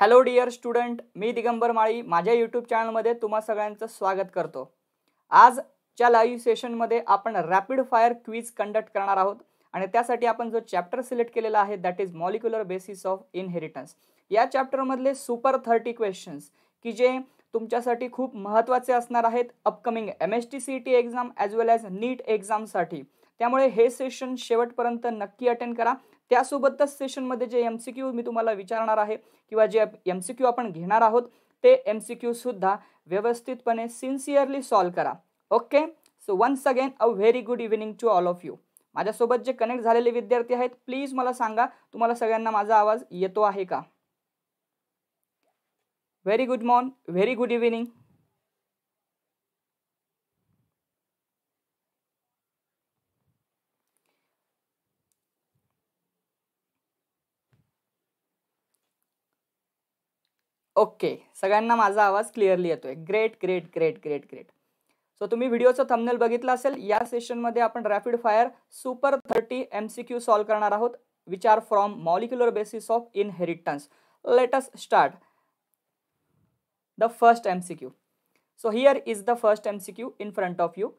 Hello dear student मी दिगंबर माळी माझ्या YouTube चॅनलमध्ये तुम्हा सगळ्यांचं स्वागत करतो आजच्या लाईव्ह सेशनमध्ये आपण रॅपिड फायर क्विज कंडक्ट करणार आहोत आणि त्यासाठी आपण जो चॅप्टर सिलेक्ट केलेला आहे that is molecular basis of inheritance या चॅप्टरमधले सुपर थर्टी क्वेश्चन्स की जे तुमच्यासाठी खूप महत्त्वाचे असणार आहेत upcoming M S T C T exam as well as NEET एक्झामसाठी त्यामुळे हे सेशन शेवटपर्यंत नक्की अटेंड करा त्यासोबतच सेशनमध्ये जे एम सी क्यू मी तुम्हाला विचारणार आहे किंवा जे एम सी क्यू आपण घेणार आहोत ते एम सी क्यूसुद्धा व्यवस्थितपणे सिन्सिअरली सॉल्व करा okay so once again a very good evening to all of you माझ्यासोबत जे कनेक्ट झालेले विद्यार्थी आहेत प्लीज मला सांगा तुम्हाला सगळ्यांना माझा आवाज येतो आहे का very good morn very good evening okay सगळ्यांना माझा आवाज क्लिअरली येतोय great great great great great so तुम्ही व्हिडिओचं थंबनेल बघितलं असेल या सेशनमध्ये आपण rapid fire super thirty M C Q solve करणार आहोत विचार from molecular basis of inheritance let's start the first M C Q so here is the first M C Q in front of you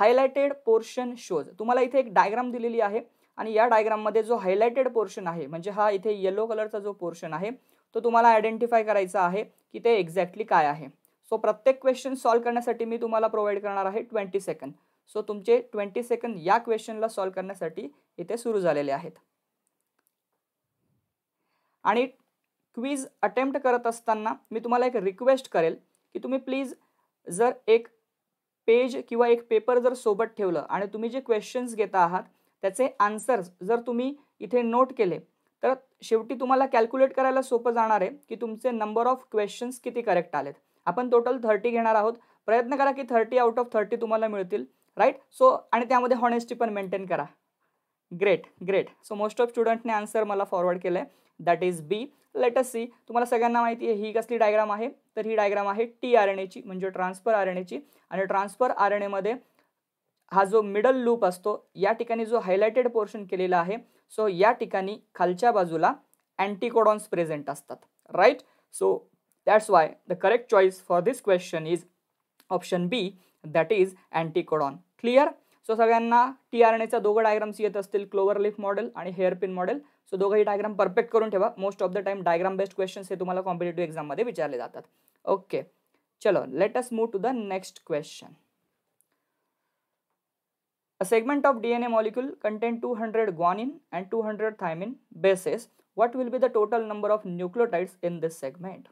highlighted portion shows तुम्हाला इथे एक diagram दिलेली आहे आणि या डायग्राममध्ये जो हायलायटेड पोर्शन आहे म्हणजे हा इथे येलो कलरचा जो पोर्शन आहे तो तुम्हाला आयडेंटिफाय करायचा आहे की ते एक्झॅक्टली काय आहे सो प्रत्येक क्वेश्चन सॉल्व करण्यासाठी मी तुम्हाला प्रोव्हाइड करणार आहे ट्वेंटी सेकंड सो तुमचे ट्वेंटी सेकंड या क्वेश्चनला सॉल्व करण्यासाठी इथे सुरू झालेले आहेत आणि क्वीज अटेम्प्ट करत असताना मी तुम्हाला एक रिक्वेस्ट करेल की तुम्ही प्लीज जर एक पेज किंवा एक पेपर जर सोबत ठेवलं आणि तुम्ही जे क्वेश्चन्स घेता आहात त्याचे आन्सर्स जर तुम्ही इथे नोट केले तर शेवटी तुम्हाला कॅल्क्युलेट करायला सोपं जाणार आहे की तुमचे नंबर ऑफ क्वेश्चन्स किती करेक्ट आलेत आपण टोटल थर्टी घेणार आहोत प्रयत्न करा की थर्टी आउट ऑफ थर्टी तुम्हाला मिळतील राईट सो आणि त्यामध्ये हॉनेस्टी पण मेंटेन करा great great so most of स्टुडंटने आन्सर मला फॉरवर्ड केलं आहे that is B let's see तुम्हाला सगळ्यांना माहिती आहे ही कसली डायग्राम आहे तर ही डायग्राम आहे टी आर एन एची म्हणजे ट्रान्सफर आर एन एची आणि ट्रान्सफर आर एन एमध्ये हा जो मिडल लूप असतो या ठिकाणी जो हायलायटेड पोर्शन केलेला आहे सो या ठिकाणी खालच्या बाजूला अँटीकोडॉन्स प्रेझेंट असतात right so that's why the correct choice for this question is option B that is anticodon clear so सगळ्यांना टी आर एन एचा दोघं डायग्राम्स येत असतील क्लोवर लिफ मॉडेल आणि हेअरपिन मॉडेल सो दोघंही डायग्राम परफेक्ट करून ठेवा most of the time diagram best questions हे तुम्हाला कॉम्पिटेटिव्ह एक्झाममध्ये विचारले जातात ओके चलो let us move to the next question segment of DNA molecule content two hundred guanine and two hundred thymine bases what will be the total number of nucleotides in segment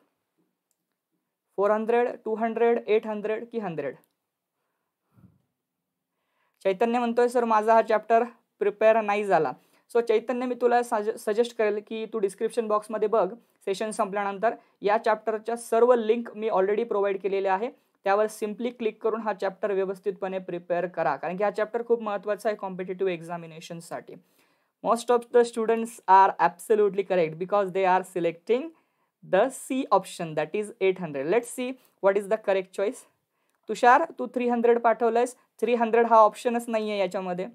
four hundred two hundred eight hundred की hundred Chaitanya म्हणतोय sir माझा हा chapter prepare नाही झाला so चैतन्य मी तुला suggest करेल की तू description बॉक्समध्ये बघ सेशन संपल्यानंतर या चॅप्टरच्या सर्व लिंक मी ऑलरेडी प्रोव्हाइड केलेल्या आहे त्यावर सिम्पली क्लिक करून हा चॅप्टर व्यवस्थितपणे प्रिपेअर करा कारण की हा चॅप्टर खूप महत्त्वाचा आहे कॉम्पिटेटिव्ह एक्झामिनेशनसाठी most of the students are absolutely correct because they are selecting the C option that is eight hundred let see what is the correct choice Tushar तू थ्री हंड्रेड पाठवलंयस थ्री हंड्रेड हा ऑप्शनच नाही आहे याच्यामध्ये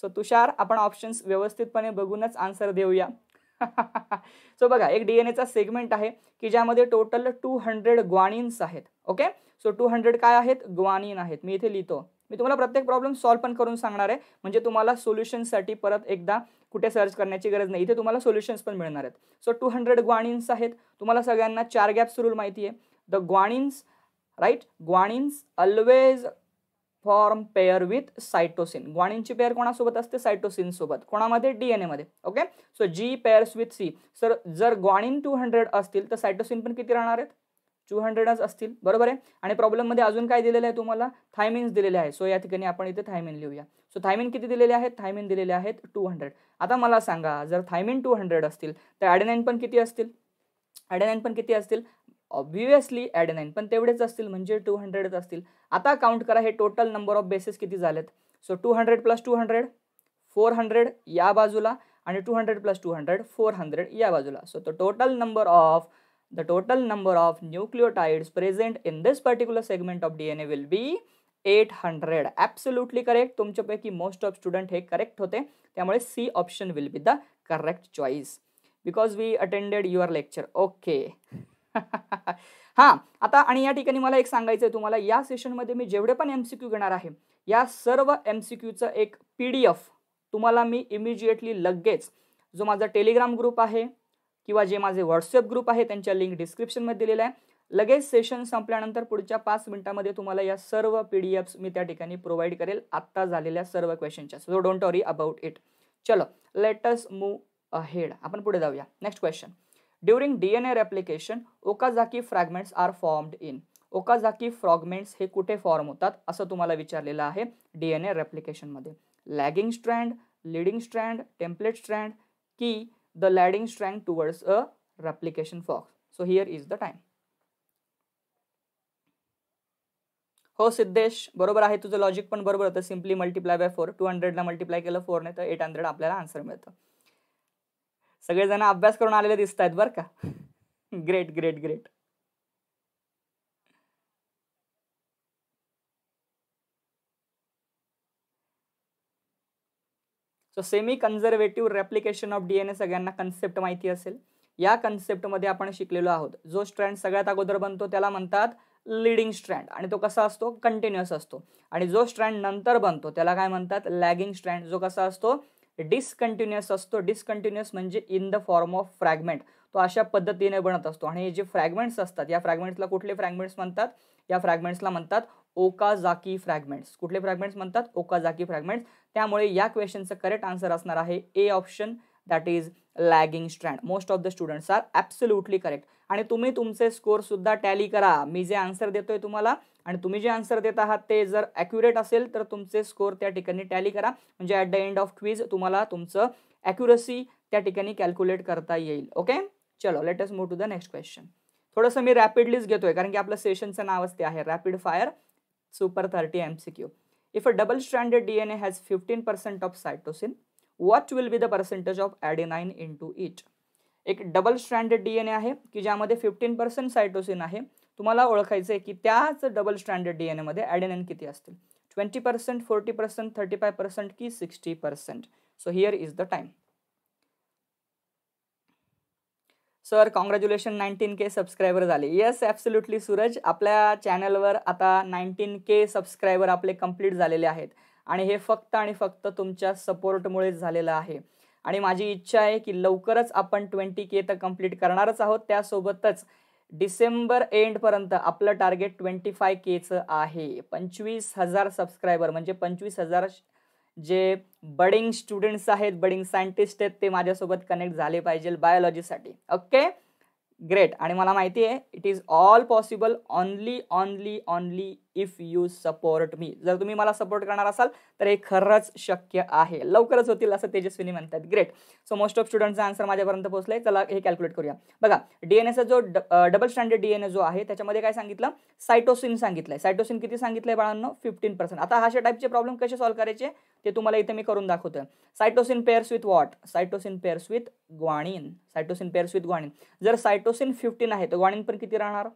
सो तुषार आपण options व्यवस्थितपणे बघूनच आन्सर देऊया सो बघा एक डी एन एचा सेगमेंट आहे की ज्यामध्ये टोटल टू हंड्रेड ग्वाणीन्स आहेत ओके सो टू हंड्रेड काय आहेत ग्वानिन आहेत मी इथे लिहितो मी तुम्हाला प्रत्येक प्रॉब्लेम सॉल्व्ह पण करून सांगणार आहे म्हणजे तुम्हाला सोल्युशनसाठी परत एकदा कुठे सर्च करण्याची गरज नाही इथे तुम्हाला सोल्युशन्स पण मिळणार आहेत सो टू हंड्रेड ग्वाणिन्स आहेत तुम्हाला सगळ्यांना चार गॅप्स रूल माहिती आहे the guanines right guanines always form pair with cytosine ग्वानिनची पेअर कोणासोबत असते सायटोसिन सोबत कोणामध्ये डी एन एमध्ये okay so G pairs with C sir जर ग्वाणिन टू हंड्रेड असतील तर सायटोसिन पण किती राहणार आहेत टू हंड्रेडच असतील बरोबर आहे आणि प्रॉब्लेममध्ये अजून काय दिलेलं आहे तुम्हाला थायमिन्स दिलेले आहे सो या ठिकाणी आपण इथे थायमिन लिहूया सो थायमिन किती दिलेले आहेत थायमिन दिलेले आहेत टू हंड्रेड आता मला सांगा जर थायमिन टू हंड्रेड असतील तर ॲडेनाईन पण किती असतील ॲडेनाईन पण किती असतील ॲड ॲडेनाईन पण तेवढेच असतील म्हणजे टू हंड्रेडच असतील आता काउंट करा हे टोटल नंबर ऑफ बेसेस किती झालेत so two hundred plus two hundred four hundred या बाजूला आणि two hundred plus two hundred four hundred या बाजूला सो तो total number of the total number of nucleotides present in this particular segment of DNA will be 800 absolutely correct तुमच्यापैकी most of student हे correct होते त्यामुळे C option will be the correct choice because we attended your lecture okay हां आता आणि या ठिकाणी मला एक सांगायचं आहे तुम्हाला या सेशनमध्ये मी जेवढे पण एम सी क्यू घेणार आहे या सर्व एम सी क्यूचं एक पी डी एफ तुम्हाला मी इमिजिएटली लगेच जो माझा टेलिग्राम ग्रुप आहे किंवा जे माझे व्हॉट्सअप ग्रुप आहे त्यांच्या लिंक डिस्क्रिप्शनमध्ये दिलेला आहे लगेच सेशन संपल्यानंतर पुढच्या पाच मिनिटांमध्ये तुम्हाला या सर्व पी डी एफ्स मी त्या ठिकाणी प्रोव्हाइड करेल आत्ता झालेल्या सर्व क्वेश्चनच्या so don't worry about it चलो लेटस मूव हेड आपण पुढे जाऊया next question during D N A Okazaki fragments R formed in जाकी फ्रॉगमेंट्स हे कुठे फॉर्म होतात असं तुम्हाला विचारलेलं आहे डी एन ए रॅप्लिकेशनमध्ये lagging strand leading strand template strand की the ladding strength towards a replication fork. So here is the time. हो सिद्धेश बरोबर आहे तुझं लॉजिक पण बरोबर होतं simply multiply by four two हंड्रेडला मल्टिप्लाय केलं फोर नाही तर एट हंड्रेड आपल्याला आन्सर मिळतं सगळेजण अभ्यास करून आलेले दिसत आहेत बरं का great great great so semi conservative replication of D N A सगळ्यांना कन्सेप्ट माहिती असेल या कन्सेप्टमध्ये आपण शिकलेलो आहोत जो स्ट्रँड सगळ्यात अगोदर बनतो त्याला म्हणतात लिडिंग स्ट्रँड आणि तो कसा असतो कंटिन्युअस असतो आणि जो स्ट्रँड नंतर बनतो त्याला काय म्हणतात लॅगिंग स्ट्रँड जो कसा असतो डिसकंटिन्युअस असतो डिसकंटिन्युअस म्हणजे in the form of fragment तो अशा पद्धतीने बनत असतो आणि हे जे फ्रॅगमेंट्स असतात या फ्रॅगमेंट्सला कुठले फ्रॅगमेंट्स म्हणतात या फ्रॅगमेंट्सला म्हणतात ओकाझाकी फ्रॅगमेंट्स कुठले फ्रॅगमेंट्स म्हणतात ओकाझाकी फ्रॅगमेंट्स त्यामुळे या क्वेश्चनचं करेक्ट आन्सर असणार आहे A option that is lagging strand most of the students are absolutely correct आणि तुम्ही तुमचे स्कोअरसुद्धा टॅली करा मी जे आन्सर देतोय तुम्हाला आणि तुम्ही जे आन्सर देत आहात ते जर ॲक्युरेट असेल तर तुमचे स्कोर त्या ठिकाणी टॅली करा म्हणजे at the end of quiz तुम्हाला तुमचं ॲक्युरसी त्या ठिकाणी कॅल्क्युलेट करता येईल ओके चलो let's move to the next question थोडंसं मी रॅपिडलीच घेतोय कारण की आपलं सेशनचं नावच ते आहे rapid fire super thirty M C Q If a double-stranded DNA has 15% of cytosine, what will be the percentage of adenine into it? एक double stranded D N A आहे की ज्यामध्ये फिफ्टीन पर्सेंट सायटोसिन आहे तुम्हाला ओळखायचं आहे की त्याच डबल स्ट्रँडेड डी एन एमध्ये ॲडेनाईन किती असतील twenty percent forty percent thirty five percent की sixty percent so here is the time sir congratulation nineteen K subscriber झाले येस ॲब्सोल्युटली सूरज आपल्या चॅनलवर आता नाईन्टीन के सबस्क्रायबर आपले कंप्लीट झालेले आहेत आणि हे फक्त आणि फक्त तुमच्या सपोर्टमुळेच झालेलं आहे आणि माझी इच्छा आहे की लवकरच आपण ट्वेंटी के तर कंप्लीट करणारच आहोत त्यासोबतच डिसेंबर एंडपर्यंत आपलं टार्गेट ट्वेंटी फाय केचं आहे पंचवीस हजार सबस्क्रायबर म्हणजे पंचवीस हजार जे बडिंग स्टुडंट्स आहेत बडिंग सायंटिस्ट आहेत ते माझ्यासोबत कनेक्ट झाले पाहिजे बायोलॉजीसाठी ओके ग्रेट आणि मला माहिती आहे it is all possible only only only if you support me जर तुम्ही मला सपोर्ट करणार असाल तर हे खरंच शक्य आहे लवकरच होतील असं तेजस्विनी म्हणतात ग्रेट सो मोस्ट ऑफ स्टुडंटचा आन्सर माझ्यापर्यंत पोहोचलाय चला हे कॅल्क्युलेट करूया बघा डीएनएचा जो डबल स्टँडर्ड डीएनए जो आहे त्याच्यामध्ये काय सांगितलं सायटोसिन सांगितलंय सायटोसिन किती सांगितलंय बाळांनो फिफ्टीन पर्सेंट आता अशा टाईपचे प्रॉब्लेम कसे सॉल्व्ह करायचे ते तुम्हाला इथे मी करून दाखवतोय cytosine pairs with what cytosine pairs with guanine cytosine pairs with guanine जर सायटोसिन फिफ्टीन आहे तर ग्वाणीन पण किती राहणार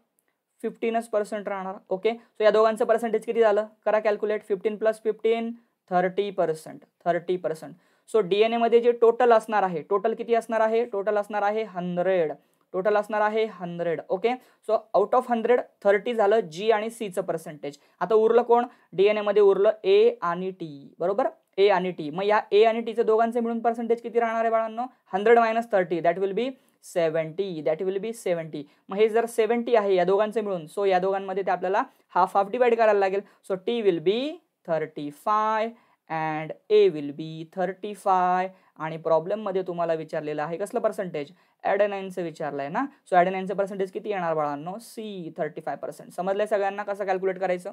फिफ्टीनच पर्सेंट राहणार ओके सो या दोघांचं पर्सेंटेज किती झालं करा calculate fifteen plus fifteen thirty percent thirty percent so D N एमध्ये जे टोटल असणार आहे टोटल किती असणार आहे टोटल असणार आहे हंड्रेड टोटल असणार आहे hundred okay so out of hundred thirty झालं जी आणि सीचं पर्सेंटेज आता उरलं कोण डी एन एमध्ये उरलं ए आणि टी बरोबर ए आणि टी मग या ए आणि टीचं दोघांचे मिळून पर्सेंटेज किती राहणार आहे बाळांनो hundred minus thirty that will be seventy that will be seventy मग हे जर सेवन्टी आहे या दोघांचे मिळून सो या दोघांमध्ये ते आपल्याला हाफ हाफ डिवाइड करायला लागेल so T will be thirty five and A will be thirty five आणि प्रॉब्लेममध्ये तुम्हाला विचारलेलं आहे कसलं पर्सेंटेज ॲडेनाईनचं विचारलं आहे ना सो से पर्सेंटेज किती येणार बाळांनो सी थर्टी फाय पर्सेंट समजलं सगळ्यांना कसं कॅल्क्युलेट करायचं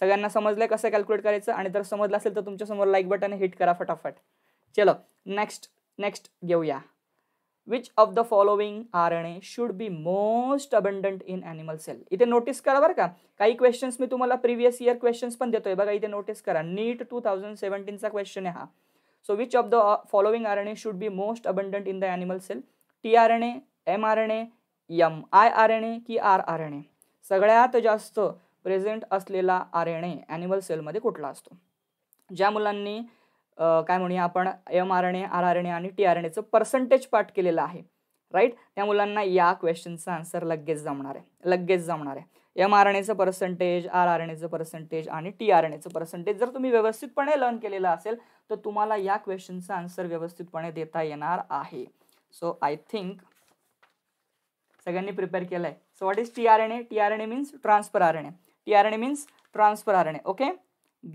सगळ्यांना समजलं कसं कॅल्क्युलेट करायचं आणि जर समजलं असेल तर तुमच्यासमोर लाईक बटन हिट करा फटाफट चलो नेक्स्ट नेक्स्ट घेऊया which of the following R N A should be most abundant in animal cell इथे नोटीस करा बरं का काही क्वेश्चन्स मी तुम्हाला प्रिव्हियस इयर क्वेश्चन्स पण देतोय बघा इथे नोटीस करा नीट टू थाउजंड सेव्हन्टीनचा क्वेश्चन आहे हा so which of the following R N A should be most abundant in the animal cell T R N A M R N A M I R N A की R R N A सगळ्यात जास्त present असलेला R N ए animal सेलमध्ये कुठला असतो ज्या मुलांनी काय म्हणूया आपण M R N A R R N A आणि टी आर एन एचं पर्सेंटेज पाठ केलेलं आहे राईट त्या मुलांना या क्वेश्चनचा आन्सर लगेच जमणार आहे लगेच जमणार आहे एम आर एन एचं पर्सेंटेज आर आर एन एचं पर्सेंटेज आणि टी आर एन एचं पर्सेंटेज जर तुम्ही व्यवस्थितपणे लर्न केलेलं असेल तर तुम्हाला या क्वेश्चनचा आन्सर व्यवस्थितपणे देता येणार आहे सो आय थिंक सगळ्यांनी प्रिपेअर केलं आहे so what is T R N A T R N A means transfer R N A T R N A means transfer R N A okay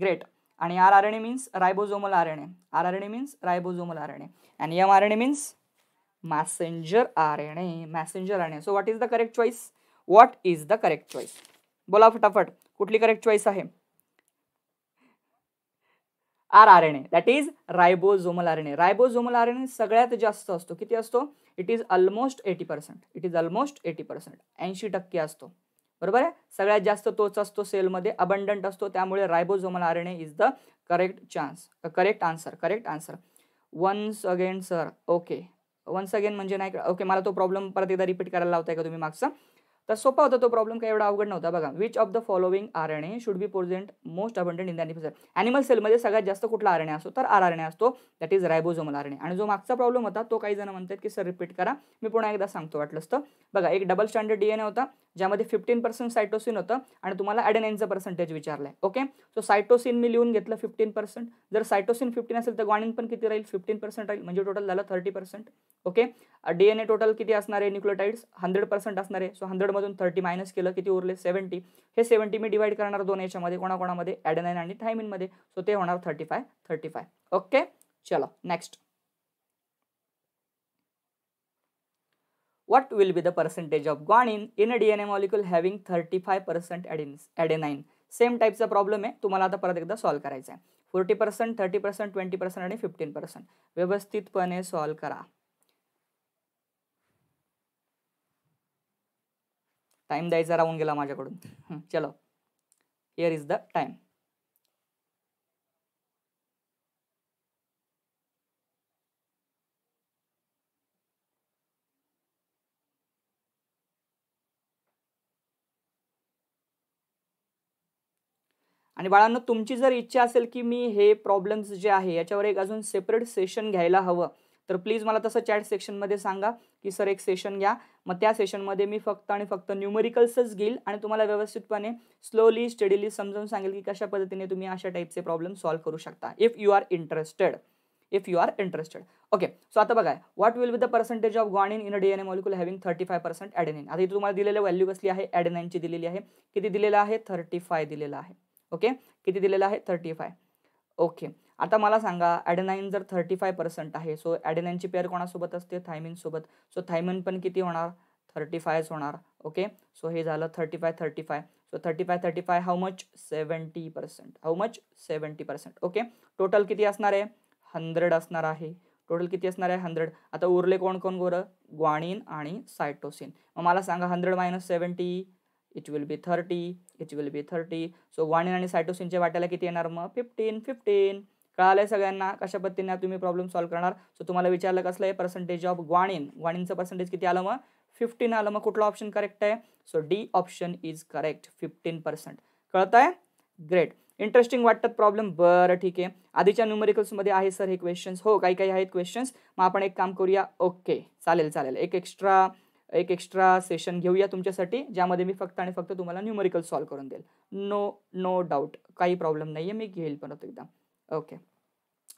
great आणि R R N A means ribosomal R N A R R N A means ribosomal R N A and M R N A means messenger R N A messenger R N A so what is the correct choice what is the correct choice बोला फटाफट कुठली correct choice आहे R R N A that is ribosomal R N A ribosomal R N A सगळ्यात जास्त असतो किती असतो it is almost eighty percent it is almost eighty percent ऐंशी टक्के असतो बरोबर आहे सगळ्यात जास्त तोच असतो सेलमध्ये अबंडंट असतो त्यामुळे ribosomal R N is the correct chance correct answer correct answer once again sir okay once again म्हणजे नाही ओके मला तो प्रॉब्लेम परत एकदा रिपीट करायला लावताय का तुम्ही मागचा तर सोपा होता तो प्रॉब्लेम काही एवढा अवघड नव्हता बघा which of the following A should be present most abundant in दॅनिफिसर ॲनिमल सेलमध्ये सगळ्यात जास्त कुठला आरणे असतो तर आरण्य असतो दॅट इज रायबोझोमल आरणे आणि जो मागचा प्रॉब्लेम होता तो काही जण म्हणतात की सर रिपीट करा मी पुन्हा एकदा सांगतो वाटलं असतं बघा एक डबल स्टँडर्ड डीएनए होता ज्यामध्ये फिफ्टीन पर्सेंट सायटोसिन होतं आणि तुम्हाला ॲडेनाईनचं पर्सेंटेज विचारलं आहे ओके सो सायटोसिन मी लिहून घेतलं फिफ्टीन पर्सेंट जर सायटोसिन फिफ्टीन असेल तर ग्वानिन पण किती राहील फिफ्टीन पर्सेंट राहील म्हणजे टोटल झालं thirty percent okay DNA total किती असणार आहे न्यूक्लोटाईड्स हंड्रेड पर्सेंट असणार आहे सो हंड्रेडमधून थर्टी मायनस केलं किती उरले सेव्हन्टी हे सेव्हन्टी मी डिवाइड करणार दोन याच्यामध्ये कोणाकोणामध्ये ॲडनाईन आणि थायमिनमध्ये सो ते होणार thirty five thirty five okay चला next what will be the percentage in in a D N A molecule having thirty five percent having adenine same टाईपचा प्रॉब्लेम आहे तुम्हाला आता परत एकदा सॉल्व्ह करायचा आहे forty percent thirty percent twenty percent आणि फिफ्टीन पर्सेंट व्यवस्थितपणे सॉल्व्ह करा टाइम द्यायचा राहून गेला माझ्याकडून चलो हिअर इज द टाइम आणि बाळांनो तुमची जर इच्छा असेल की मी हे प्रॉब्लेम्स जे आहे याच्यावर एक अजून सेपरेट सेशन घ्यायला हवं तर प्लीज मला तसं चॅट सेक्शनमध्ये सांगा की सर एक सेशन घ्या मग त्या सेशनमध्ये मी फक्त आणि फक्त न्यूमरिकल्सच घेईल आणि तुम्हाला व्यवस्थितपणे स्लोली स्टडीली समजावून सांगेल की कशा पद्धतीने तुम्ही अशा टाईपचे प्रॉब्लेम सॉल्व्ह करू शकता if you are interested if you are interested okay so आता बघा what will be the percentage of guanine in in D DNA molecule having thirty five percent adenine आता इथे तुम्हाला दिलेलं व्हॅल्यू कसली आहे ॲडेनाईनची दिलेली आहे किती दिलेलं आहे थर्टी फाय दिलेलं आहे ओके किती दिलेलं आहे थर्टी फाय ओके आता मला सांगा ॲडेनाईन जर थर्टी फाय पर्सेंट आहे सो ॲडेनाईनची पेअर कोणासोबत असते थायमिनसोबत सो थायमिन पण किती होणार थर्टी फायच होणार ओके सो हे झालं thirty five thirty five so thirty five thirty five how much seventy percent how much seventy percent okay total किती असणार आहे हंड्रेड असणार आहे टोटल किती असणार आहे हंड्रेड आता उरले कोण कोण गोरं ग्वाणीन आणि सायटोसिन मग मला सांगा hundred minus seventy it will be thirty it will be thirty so guanine आणि सायटोसिनच्या वाट्याला किती येणार मग फिफ्टीन फिफ्टीन कळालं सगळ्यांना कशा पद्धतीने तुम्ही प्रॉब्लेम सॉल्व्ह करणार सो तुम्हाला विचारलं कसलं आहे पर्सेंटेज ऑफ ग्वाणीन ग्वाणींचं पर्सेंटेज किती आलं मग फिफ्टीन आलं मग कुठला ऑप्शन करेक्ट आहे so D option is correct fifteen percent कळत आहे ग्रेट इंटरेस्टिंग वाटतात प्रॉब्लेम बरं ठीक आहे आधीच्या न्युमेरिकल्समध्ये आहे सर हे क्वेश्चन्स हो काही काही आहेत क्वेश्चन्स मग आपण एक काम करूया ओके चालेल चालेल एक एक्स्ट्रा एक एक्स्ट्रा सेशन घेऊया तुमच्यासाठी ज्यामध्ये मी फक्त आणि फक्त तुम्हाला न्यूमेरिकल सॉल्व्ह करून देईल नो नो डाऊट काही प्रॉब्लेम नाही आहे मी घेईल परत एकदा ओके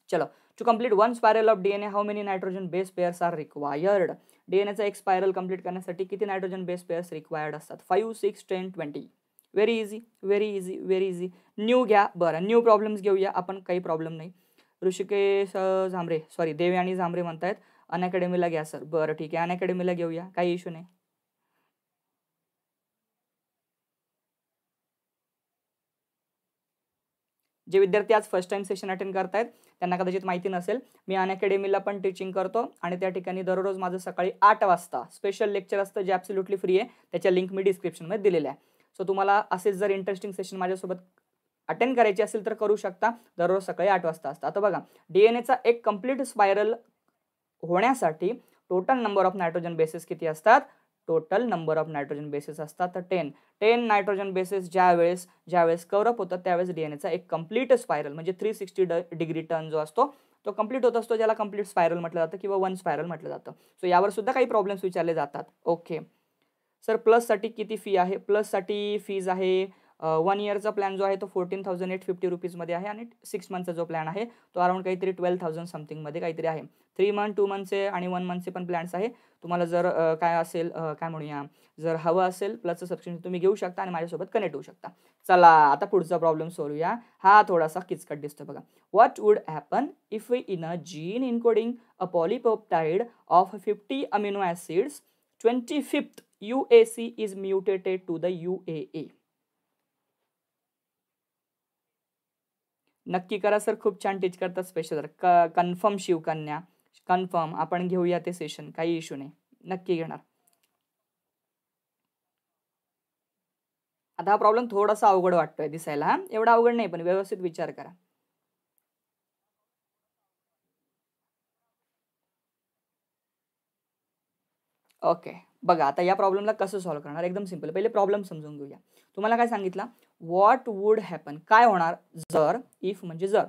चलो to complete one spiral of DNA how many nitrogen base pairs are required डीएनएचा एक स्पायरल कंप्लीट करण्यासाठी किती नायट्रोजन बेस पेयर्स रिक्वायर्ड असतात five six ten twenty very easy very easy very easy new घ्या बरं new problems घेऊया आपण काही प्रॉब्लेम नाही ऋषिकेश झांबरे सॉरी देवे आणि झांबरे म्हणतायत अनअकॅडमीला घ्या सर बरं ठीक आहे अनअकॅडमीला घेऊया काही इशू नाही जे विद्यार्थी आज फर्स्ट टाइम सेशन अटेंड आहेत त्यांना कदाचित माहिती नसेल मी अन अकॅडमीला पण टीचिंग करतो आणि त्या ठिकाणी दररोज माझं सकाळी आठ वाजता स्पेशल लेक्चर असतं जे ॲब्सोल्युटली फ्री आहे त्याच्या लिंक मी डिस्क्रिप्शनमध्ये दिलेल्या आहे सो तुम्हाला असेच जर इंटरेस्टिंग सेशन माझ्यासोबत अटेंड करायची असेल तर करू शकता दररोज सकाळी आठ वाजता असतं आता बघा डी एन एचा एक कम्प्लीट स्पायरल होण्यासाठी total number of nitrogen bases किती असतात total number of nitrogen bases असतात तर टेन टेन नायट्रोजन बेसेस ज्या वेळेस ज्या वेळेस कवरअप होतात त्यावेळेस डी एन एचा एक कम्प्लीट स्पायरल म्हणजे थ्री सिक्स्टी डिग्री टर्न जो असतो तो कम्प्लीट होत असतो ज्याला कम्प्लीट स्पायरल म्हटलं जातं किंवा वन स्पायरल म्हटलं जातं सो यावर सुद्धा काही प्रॉब्लेम्स विचारले जातात ओके सर प्लससाठी किती फी आहे प्लससाठी फीज आहे वन इयरचा प्लॅन जो आहे तो फोर्टीन थाउजंड एट फिफ्टी रुपीजमध्ये आहे आणि सिक्स मंथचा जो प्लॅन आहे तो अराउंड काहीतरी ट्वेल्व थाउजंड समथिंगमध्ये काहीतरी आहे थ्री मंथ टू मंथचे आणि वन मंथचे पण प्लॅन्स आहे तुम्हाला जर काय असेल काय म्हणूया जर हवं असेल प्लस सबस्क्रिप्शन तुम्ही घेऊ शकता आणि माझ्यासोबत कनेक्ट होऊ शकता चला आता पुढचा प्रॉब्लेम या हा थोडासा किचकट दिसतो बघा what would happen if we in a gene encoding a polypeptide of fifty amino acids twenty fifth U A C is mutated to the U A A नक्की करा सर खूप छान टीच करतात स्पेशल सर क confirm Shivkanya confirm आपण घेऊया ते session काही इशू नाही नक्की घेणार आता हा प्रॉब्लेम थोडासा अवघड वाटतोय दिसायला एवढा अवघड नाही पण व्यवस्थित विचार करा ओके बघा आता या प्रॉब्लेमला कसं सॉल्व्ह करणार एकदम सिम्पल पहिले प्रॉब्लेम समजून घेऊया तुम्हाला काय सांगितलं व्हॉट वूड हॅपन काय होणार जर इफ म्हणजे जर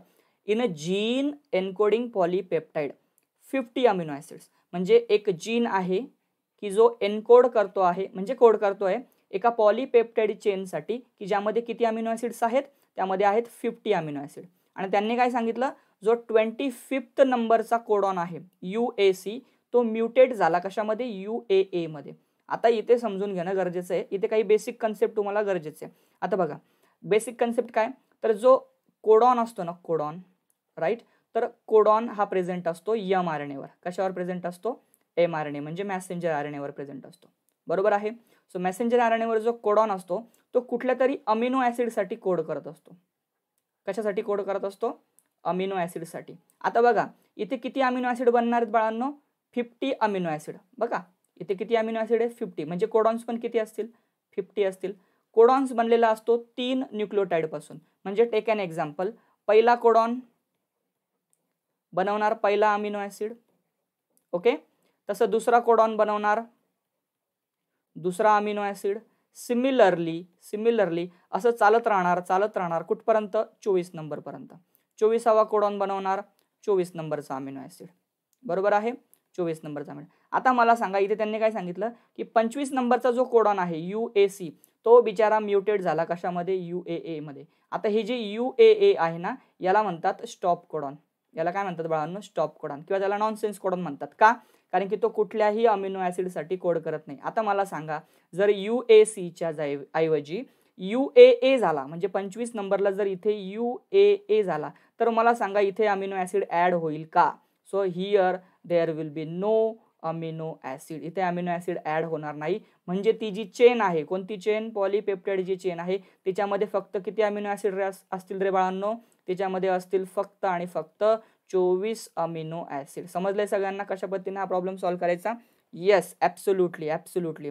in a gene encoding polypeptide fifty amino acids म्हणजे एक जीन आहे की जो एनकोड करतो आहे म्हणजे कोड करतो आहे एका पॉलीपेप्टाईड चेनसाठी की ज्यामध्ये किती अमिनो ॲसिड्स आहेत त्यामध्ये आहेत फिफ्टी अमिनो ॲसिड आणि त्यांनी काय सांगितलं जो ट्वेंटी फिफ्थ नंबरचा कोडॉन आहे यू ए सी तो म्युटेट झाला कशामध्ये यू ए एमध्ये आता इथे समजून घेणं गरजेचं आहे इथे काही बेसिक कन्सेप्ट तुम्हाला गरजेचे आहे आता बघा बेसिक कन्सेप्ट काय तर जो कोडॉन असतो ना कोडॉन राईट तर कोडॉन हा प्रेझेंट असतो यम आर एन एवर कशावर प्रेझेंट असतो एम आर एन ए म्हणजे मॅसेंजर आर एन एवर प्रेझेंट असतो बरोबर आहे सो मॅसेंजर आर एन एवर जो कोडॉन असतो तो कुठल्या तरी अमिनो ॲसिडसाठी कोड करत असतो कशासाठी कोड करत असतो अमिनो ॲसिडसाठी आता बघा इथे किती अमिनो ॲसिड बनणार आहेत बाळांनो फिफ्टी अमिनो ॲसिड बघा इथे किती अमिनो ॲसिड आहे फिफ्टी म्हणजे कोडॉन्स पण किती असतील फिफ्टी असतील कोडॉन्स बनलेला असतो तीन न्यूक्लिओटाईडपासून म्हणजे टेक अन एक्झाम्पल पहिला कोडॉन बनवणार पहिला अमिनो ॲसिड ओके तसं दुसरा कोडॉन बनवणार दुसरा अमिनो ॲसिड सिमिलरली सिमिलरली असं चालत राहणार चालत राहणार कुठपर्यंत चोवीस नंबरपर्यंत चोवीसावा कोडॉन बनवणार चोवीस नंबरचा अमिनो ॲसिड बरोबर आहे चोवीस नंबरचा मिळेल आता मला सांगा इथे त्यांनी काय सांगितलं की पंचवीस नंबरचा जो कोडॉन आहे यू ए सी तो बिचारा म्युटेड झाला कशामध्ये यू ए एमध्ये आता हे जे यू ए ए आहे ना याला म्हणतात स्टॉप कोडॉन याला काय म्हणतात बाळांनो स्टॉप कोडॉन किंवा त्याला नॉनसेन्स कोडॉन म्हणतात का कारण की तो कुठल्याही अमिनो ॲसिडसाठी कोड करत नाही आता मला सांगा जर यू ए सीच्या जाय ऐवजी यू ए ए झाला म्हणजे पंचवीस नंबरला जर इथे यू ए ए झाला तर मला सांगा इथे अमिनो ॲसिड ॲड होईल का so here there will be no amino acid इथे अमिनो ॲसिड ॲड होणार नाही म्हणजे ती जी चेन आहे कोणती चेन पॉलिपेप्टेड जी चेन आहे तिच्यामध्ये फक्त किती अमिनो ॲसिड असतील रे बाळांनो त्याच्यामध्ये असतील फक्त आणि फक्त चोवीस अमिनो ॲसिड समजलंय सगळ्यांना कशा पद्धतीने हा प्रॉब्लेम सॉल्व्ह करायचा येस ॲब्सोल्युटली ॲब्सोल्युटली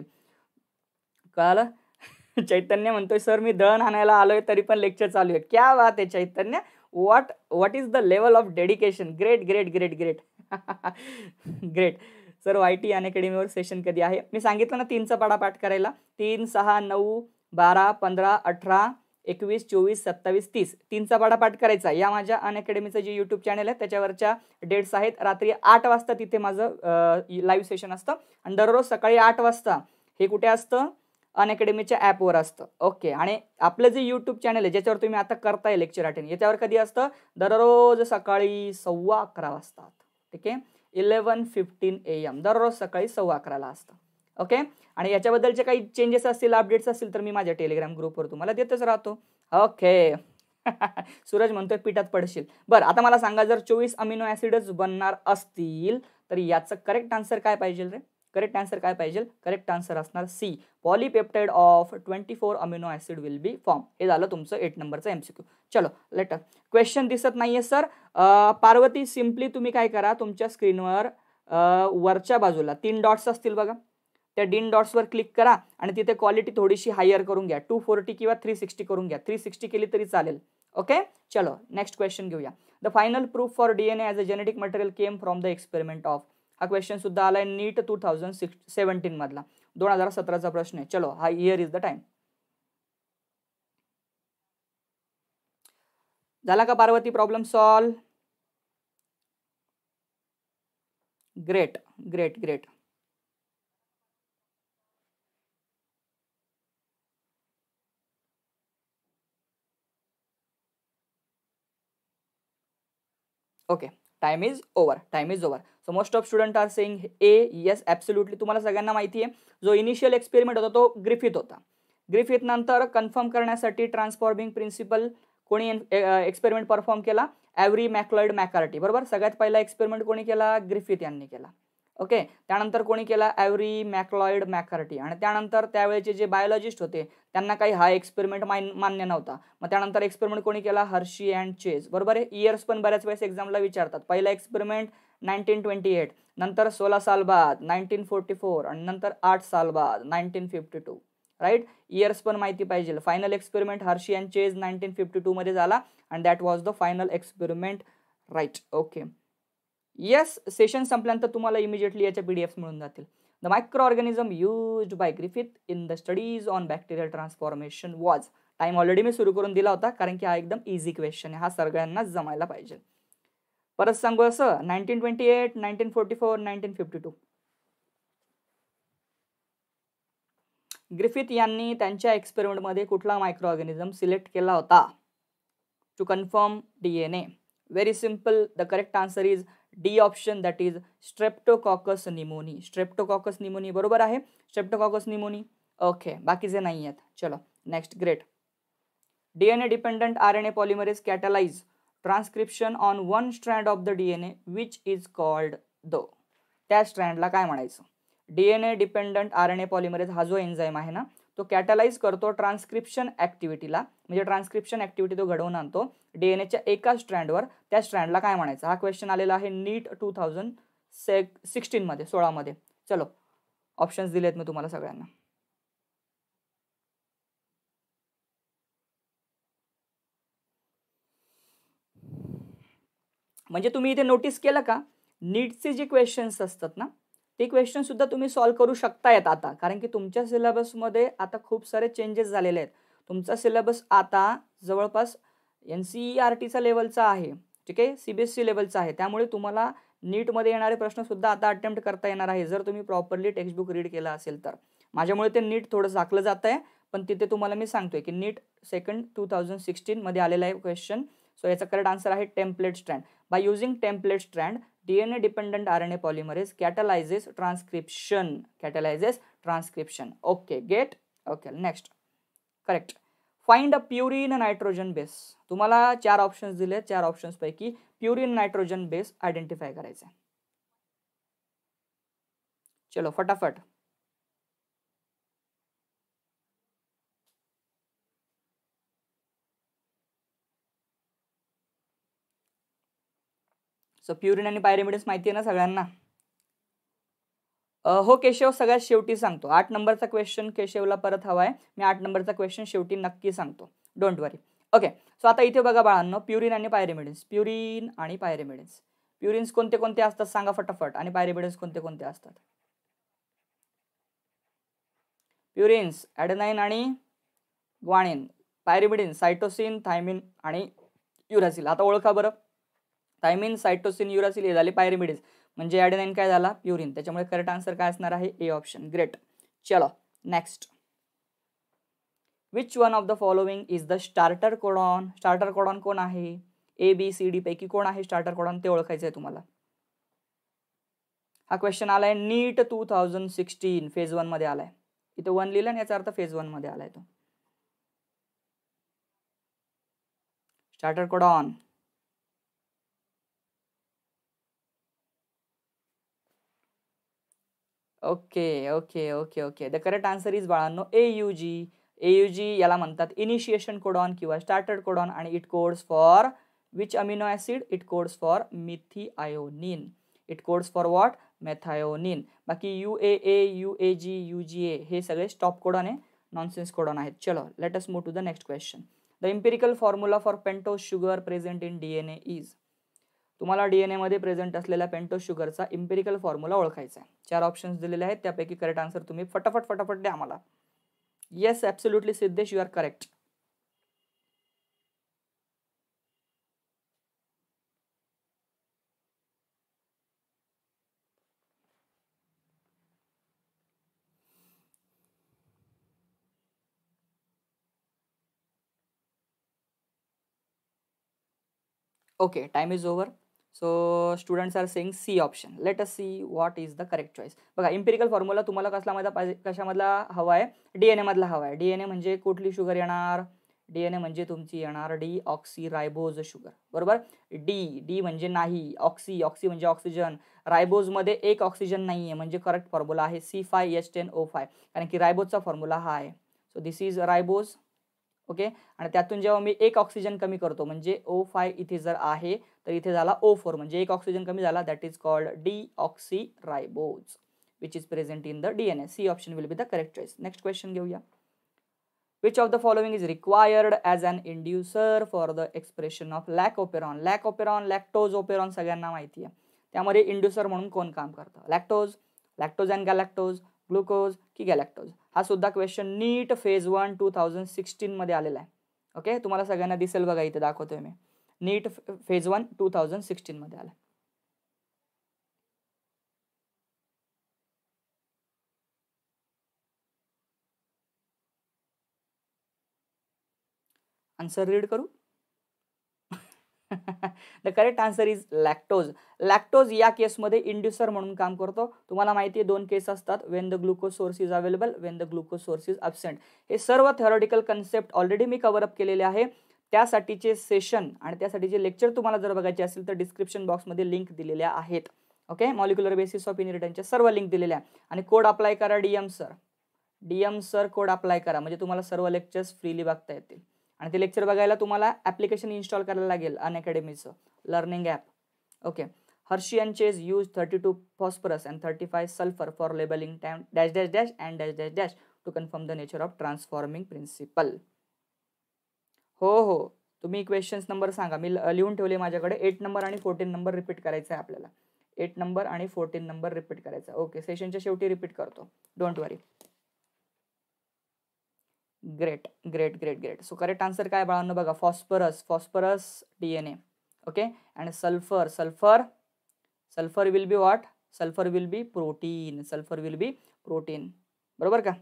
कळालं चैतन्य म्हणतोय सर मी दळण आणायला आलोय तरी पण लेक्चर चालू आहे क्या वाट आहे Chaitanya what what is the level of dedication great great great great great sir Y T अन अकॅडमीवर सेशन कधी आहे मी सांगितलं ना तीनचा पाडा पाठ करायला तीन सहा नऊ बारा पंधरा अठरा एकवीस चोवीस सत्तावीस तीस तीनचा पाडा पाठ करायचा या माझ्या अन अकॅडमीचं जे यूट्यूब चॅनल आहे त्याच्यावरच्या डेट्स आहेत रात्री आठ वाजता तिथे माझं लाईव्ह सेशन असतं आणि दररोज सकाळी आठ वाजता हे कुठे असतं अन अकॅडमीच्या ॲपवर असतं ओके आणि आपलं जे यूट्यूब चॅनल आहे ज्याच्यावर तुम्ही आता करताय लेक्चर अटेंड याच्यावर कधी असतं दररोज सकाळी सव्वा अकरा वाजता ठीक आहे इलेवन फिफ्टीन ए एम दररोज सकाळी सव्वा अकराला असतं ओके आणि याच्याबद्दलचे काही चेंजेस असतील अपडेट्स असतील तर मी माझ्या टेलिग्राम ग्रुपवर तुम्हाला देतच राहतो ओके सूरज म्हणतोय पिठात पडशील बरं आता मला सांगा जर चोवीस अमिनो ऍसिडच बनणार असतील तर याचं करेक्ट आन्सर काय पाहिजे रे करेक्ट आन्सर काय पाहिजे करेक्ट आन्सर असणार C polypeptide of twenty four amino acid will be form हे झालं तुमचं एट नंबरचं एम सी क्यू चलो लेटर क्वेश्चन दिसत नाही आहे सर पार्वती सिम्पली तुम्ही काय करा तुमच्या स्क्रीनवर वरच्या बाजूला तीन डॉट्स असतील बघा त्या डीन डॉट्सवर क्लिक करा आणि तिथे क्वालिटी थोडीशी हायर करून घ्या टू फोर्टी किंवा थ्री सिक्स्टी करून घ्या थ्री सिक्स्टी केली तरी चालेल ओके चलो नेक्स्ट क्वेश्चन घेऊया the final proof for DNA as a genetic material came from the experiment of हा क्वेश्चन सुद्धा आलाय नीट टू थाउजंड सिक्स सेव्हन्टीन मधला दोन हजार सतराचा प्रश्न आहे चलो हा इयर इज द टाइम झाला का Parvati problem solve great great great okay time is over time is over so most of student are saying A yes absolutely तुम्हाला सगळ्यांना माहिती आहे जो इनिशियल एक्सपेरिमेंट होता तो ग्रिफित होता ग्रिफिथ नंतर कन्फर्म करण्यासाठी ट्रान्सफॉर्मिंग प्रिन्सिपल कोणी एक्सपेरिमेंट परफॉर्म केला ॲव्हरी मॅक्लॉइड मॅकार्टी बरोबर सगळ्यात पहिला एक्सपेरिमेंट कोणी केला ग्रिफित यांनी केला ओके त्यानंतर कोणी केला ॲव्हरी मॅक्लॉइड मॅकार्टी आणि त्यानंतर त्यावेळेचे जे बायोलॉजिस्ट होते त्यांना काही हा एक्सपेरिमेंट मान मान्य नव्हता मग त्यानंतर एक्सपेरिमेंट कोणी केला हर्शी अँड चेज बरोबर आहे इयर्स पण बऱ्याच वेळेस एक्झामला विचारतात पहिला एक्सपेरिमेंट नाईन्टीन ट्वेंटी एट नंतर सोळा साल बाद नाईन्टीन फोर्टी फोर आणि नंतर आठ साल बाद nineteen fifty two right years पण माहिती पाहिजे final experiment Hershey and Chase nineteen fifty टूमध्ये झाला and that was the final experiment right okay yes session संपल्यानंतर तुम्हाला इमिजिएटली याच्या पी डी एफ्स मिळून जातील the microorganism use by Griffith in the studies on bacterial transformation was time already मी सुरू करून दिला होता कारण की हा एकदम इझी क्वेश्चन आहे हा सगळ्यांना जमायला पाहिजे परत सांगू असं nineteen twenty eight nineteen forty four nineteen fifty two Griffith यांनी त्यांच्या एक्सपेरिमेंटमध्ये कुठला मायक्रो ऑर्गॅनिझम सिलेक्ट केला होता to confirm D N A very simple the correct answer is D option that is Streptococcus pneumoniae Streptococcus pneumoniae बरोबर आहे Streptococcus pneumoniae okay बाकीचे नाही आहेत चलो next great DNA dependent R N A polymerase catalyse transcription on one strand of the D N A which is called the त्या स्ट्रँडला काय म्हणायचं D N A dependent R N A polymerase हा जो एन्झाईम आहे ना तो कॅटलाइज करतो ट्रान्सक्रिप्शन ॲक्टिव्हिटीला म्हणजे ट्रान्सक्रिप्शन ॲक्टिव्हिटी तो घडवून आणतो डी एन एच्या एका स्ट्रँडवर त्या स्ट्रँडला काय म्हणायचं हा क्वेश्चन आलेला आहे नीट टू थाउजंड से सिक्स्टीनमध्ये सोळामध्ये चलो ऑप्शन्स दिलेत मी तुम्हाला सगळ्यांना म्हणजे तुम्ही इथे नोटीस केलं का नीटचे जे क्वेश्चन्स असतात ना ते क्वेश्चनसुद्धा तुम्ही सॉल्व्ह करू शकतायत आता कारण की तुमच्या सिलेबसमध्ये आता खूप सारे चेंजेस झालेले आहेत तुमचा सिलेबस आता जवळपास एन सी ई आर टीचा लेवलचा आहे ठीक आहे सी बी एस सी लेवलचा आहे त्यामुळे तुम्हाला नीटमध्ये येणारे प्रश्नसुद्धा आता अटेम्प्ट करता येणार आहे जर तुम्ही प्रॉपरली टेक्स्टबुक रीड केला असेल तर माझ्यामुळे ते नीट थोडं झाकलं जात आहे पण तिथे तुम्हाला मी सांगतोय की नीट सेकंड टू थाउजंड सिक्स्टीनमध्ये आलेला आहे क्वेश्चन सो याचा करेक्ट आन्सर आहे template strand by using template strand DNA dependent RNA polymerase catalyzes transcription catalyzes transcription okay get okay next correct find a purine nitrogen base तुम्हाला चार options दिले आहेत चार ऑप्शन्सपैकी प्युरिन नायट्रोजन बेस आयडेंटिफाय करायचा चलो फटाफट सो प्युरिन आणि पायरेमिडन्स माहिती आहे ना सगळ्यांना हो केशव सगळ्यात शेवटी सांगतो आठ नंबरचा क्वेश्चन केशवला परत हवा आहे मी आठ नंबरचा क्वेश्चन शेवटी नक्की सांगतो डोंट वरी ओके सो आता इथे बघा बाळांनो प्युरिन आणि पायरेमिडन्स प्युरिन आणि पायरेमिडन्स प्युरिन्स कोणते कोणते असतात सांगा फटाफट आणि पायरेमिडन्स कोणते कोणते असतात प्युरिन्स ॲडनाईन आणि ग्वाणिन पायरेमिडिन सायटोसिन थायमिन आणि युरासिल आता ओळखा बरं थायमिन सायटोसिन युरासिल हे झाले पायरेमिडेज म्हणजे ॲडेनाईन काय झाला प्युरिन त्याच्यामुळे करेक्ट आन्सर काय असणार आहे ए ऑप्शन ग्रेट चलो next which one of the following is the starter codon starter codon कोण आहे ए बी सी डी पैकी कोण आहे स्टार्टर कोडॉन ते ओळखायचं आहे तुम्हाला हा क्वेश्चन आलाय नीट टू थाउजंड सिक्स्टीन फेज वनमध्ये आलाय इथं वन लिहिलं याचा अर्थ फेज वनमध्ये आलाय तो starter codon okay okay okay okay the correct answer is बाळांनो A you G A you जी याला म्हणतात इनिशिएशन कोडॉन किंवा स्टार्टर्ड कोडॉन आणि it codes for which amino acid it codes for methionine it codes for what methionine बाकी U A A U A G U G A हे सगळे stop codon आहे nonsense codon आहेत चलो let us move to the next question the empirical formula for pentose sugar present in D N A is तुम्हाला D N एमध्ये present असलेल्या pentose शुगरचा empirical formula ओळखायचा आहे चार ऑप्शन्स दिलेले आहेत त्यापैकी करेक्ट आन्सर तुम्ही फटाफट फटाफट द्या आम्हाला yes absolutely Siddhesh you are correct okay time is over so students are saying C option let us see what is the correct choice बघा इम्पेरिकल फॉर्म्युला तुम्हाला कसला माझा पाहिजे कशामधला हवा आहे डी एन एमधला हवा आहे डी एन ए म्हणजे कुठली शुगर येणार डी एन ए म्हणजे तुमची येणार डी ऑक्सी रायबोज शुगर बरोबर डी डी म्हणजे नाही ऑक्सी ऑक्सी म्हणजे ऑक्सिजन रायबोजमध्ये एक ऑक्सिजन नाही म्हणजे आहे म्हणजे करेक्ट फॉर्म्युला आहे C five S ten O five कारण की रायबोजचा फॉर्म्युला हा आहे so this is ribose okay आणि त्यातून जेव्हा मी एक ऑक्सिजन कमी करतो म्हणजे ओ फाय इथे जर आहे तर इथे झाला ओ फोर म्हणजे एक ऑक्सिजन कमी झाला that is called de oxy ribose which is present in the D N A C option will be the correct choice next question घेऊया which of the following is required as an inducer for the expression of lac operon lac operon lactose operon सगळ्यांना माहिती आहे त्यामध्ये inducer म्हणून कोण काम करतं lactose lactose and galactose glucose की गॅलॅक्टोज हा सुद्धा question NEET phase one two thousand सिक्स्टीनमध्ये आलेला आहे ओके तुम्हाला सगळ्यांना दिसेल बघा इथे दाखवतोय मी NEET phase one two thousand सिक्स्टीनमध्ये आला आन्सर रीड करू the correct answer is lactose lactose या केसमध्ये इंड्युसर म्हणून काम करतो तुम्हाला माहिती आहे दोन केस असतात when the glucose source is available when the glucose source is absent हे सर्व थेरॉटिकल कन्सेप्ट ऑलरेडी मी कव्हरअप केलेले आहे त्यासाठीचे सेशन आणि त्यासाठीचे लेक्चर तुम्हाला जर बघायचे असेल तर डिस्क्रिप्शन बॉक्समध्ये लिंक दिलेल्या आहेत ओके मॉलिक्युलर बेसिस ऑफ इनहेरिटन्सच्या सर्व लिंक दिलेल्या आहे आणि कोड अप्लाय करा DM sir DM sir code apply करा म्हणजे तुम्हाला सर्व लेक्चर्स फ्रीली बघता येतील आणि ते लेक्चर बघायला तुम्हाला ॲप्लिकेशन इन्स्टॉल करायला लागेल अन अकॅडमीचं learning app okay Hershey and Chase use thirty two phosphorus and thirty five sulphur for labelling टॅम dash dash dash and dash dash dash to confirm the nature of transforming principle हो हो तुम्ही questions number सांगा मी लिहून ठेवले माझ्याकडे eight number आणि fourteen number repeat करायचा आहे आपल्याला एट नंबर आणि फोर्टीन नंबर रिपीट करायचा ओके सेशनच्या शेवटी रिपीट करतो don't worry great great great great so correct answer काय बाळांनो बघा phosphorus phosphorus D N A okay and sulphur sulphur sulphur will be what sulphur will be protein sulphur will be protein बरोबर का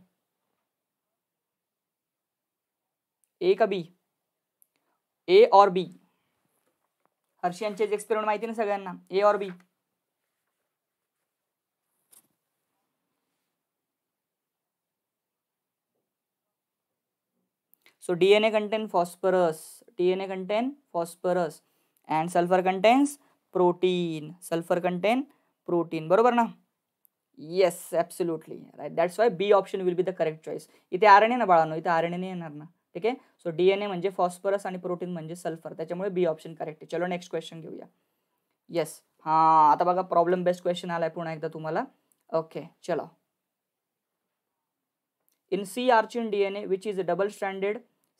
ए का बी ए और बी हर्षियांचे experiment माहिती ना सगळ्यांना ए और B so DNA contain phosphorus DNA contain phosphorus and sulphur contains protein sulphur contain protein बरोबर ना yes absolutely right that's why B option will be the correct choice इथे ए ना बाळानो इथे एन नाही येणार ना ठीक आहे सो डीएनए म्हणजे फॉस्फरस आणि प्रोटीन म्हणजे सल्फर त्याच्यामुळे बी ऑप्शन करेक्ट आहे चलो नेक्स्ट क्वेश्चन घेऊया यस हां आता बघा प्रॉब्लेम बेस्ट क्वेश्चन आलाय पुन्हा एकदा तुम्हाला ओके चलो in sea urchin DNA which is double standard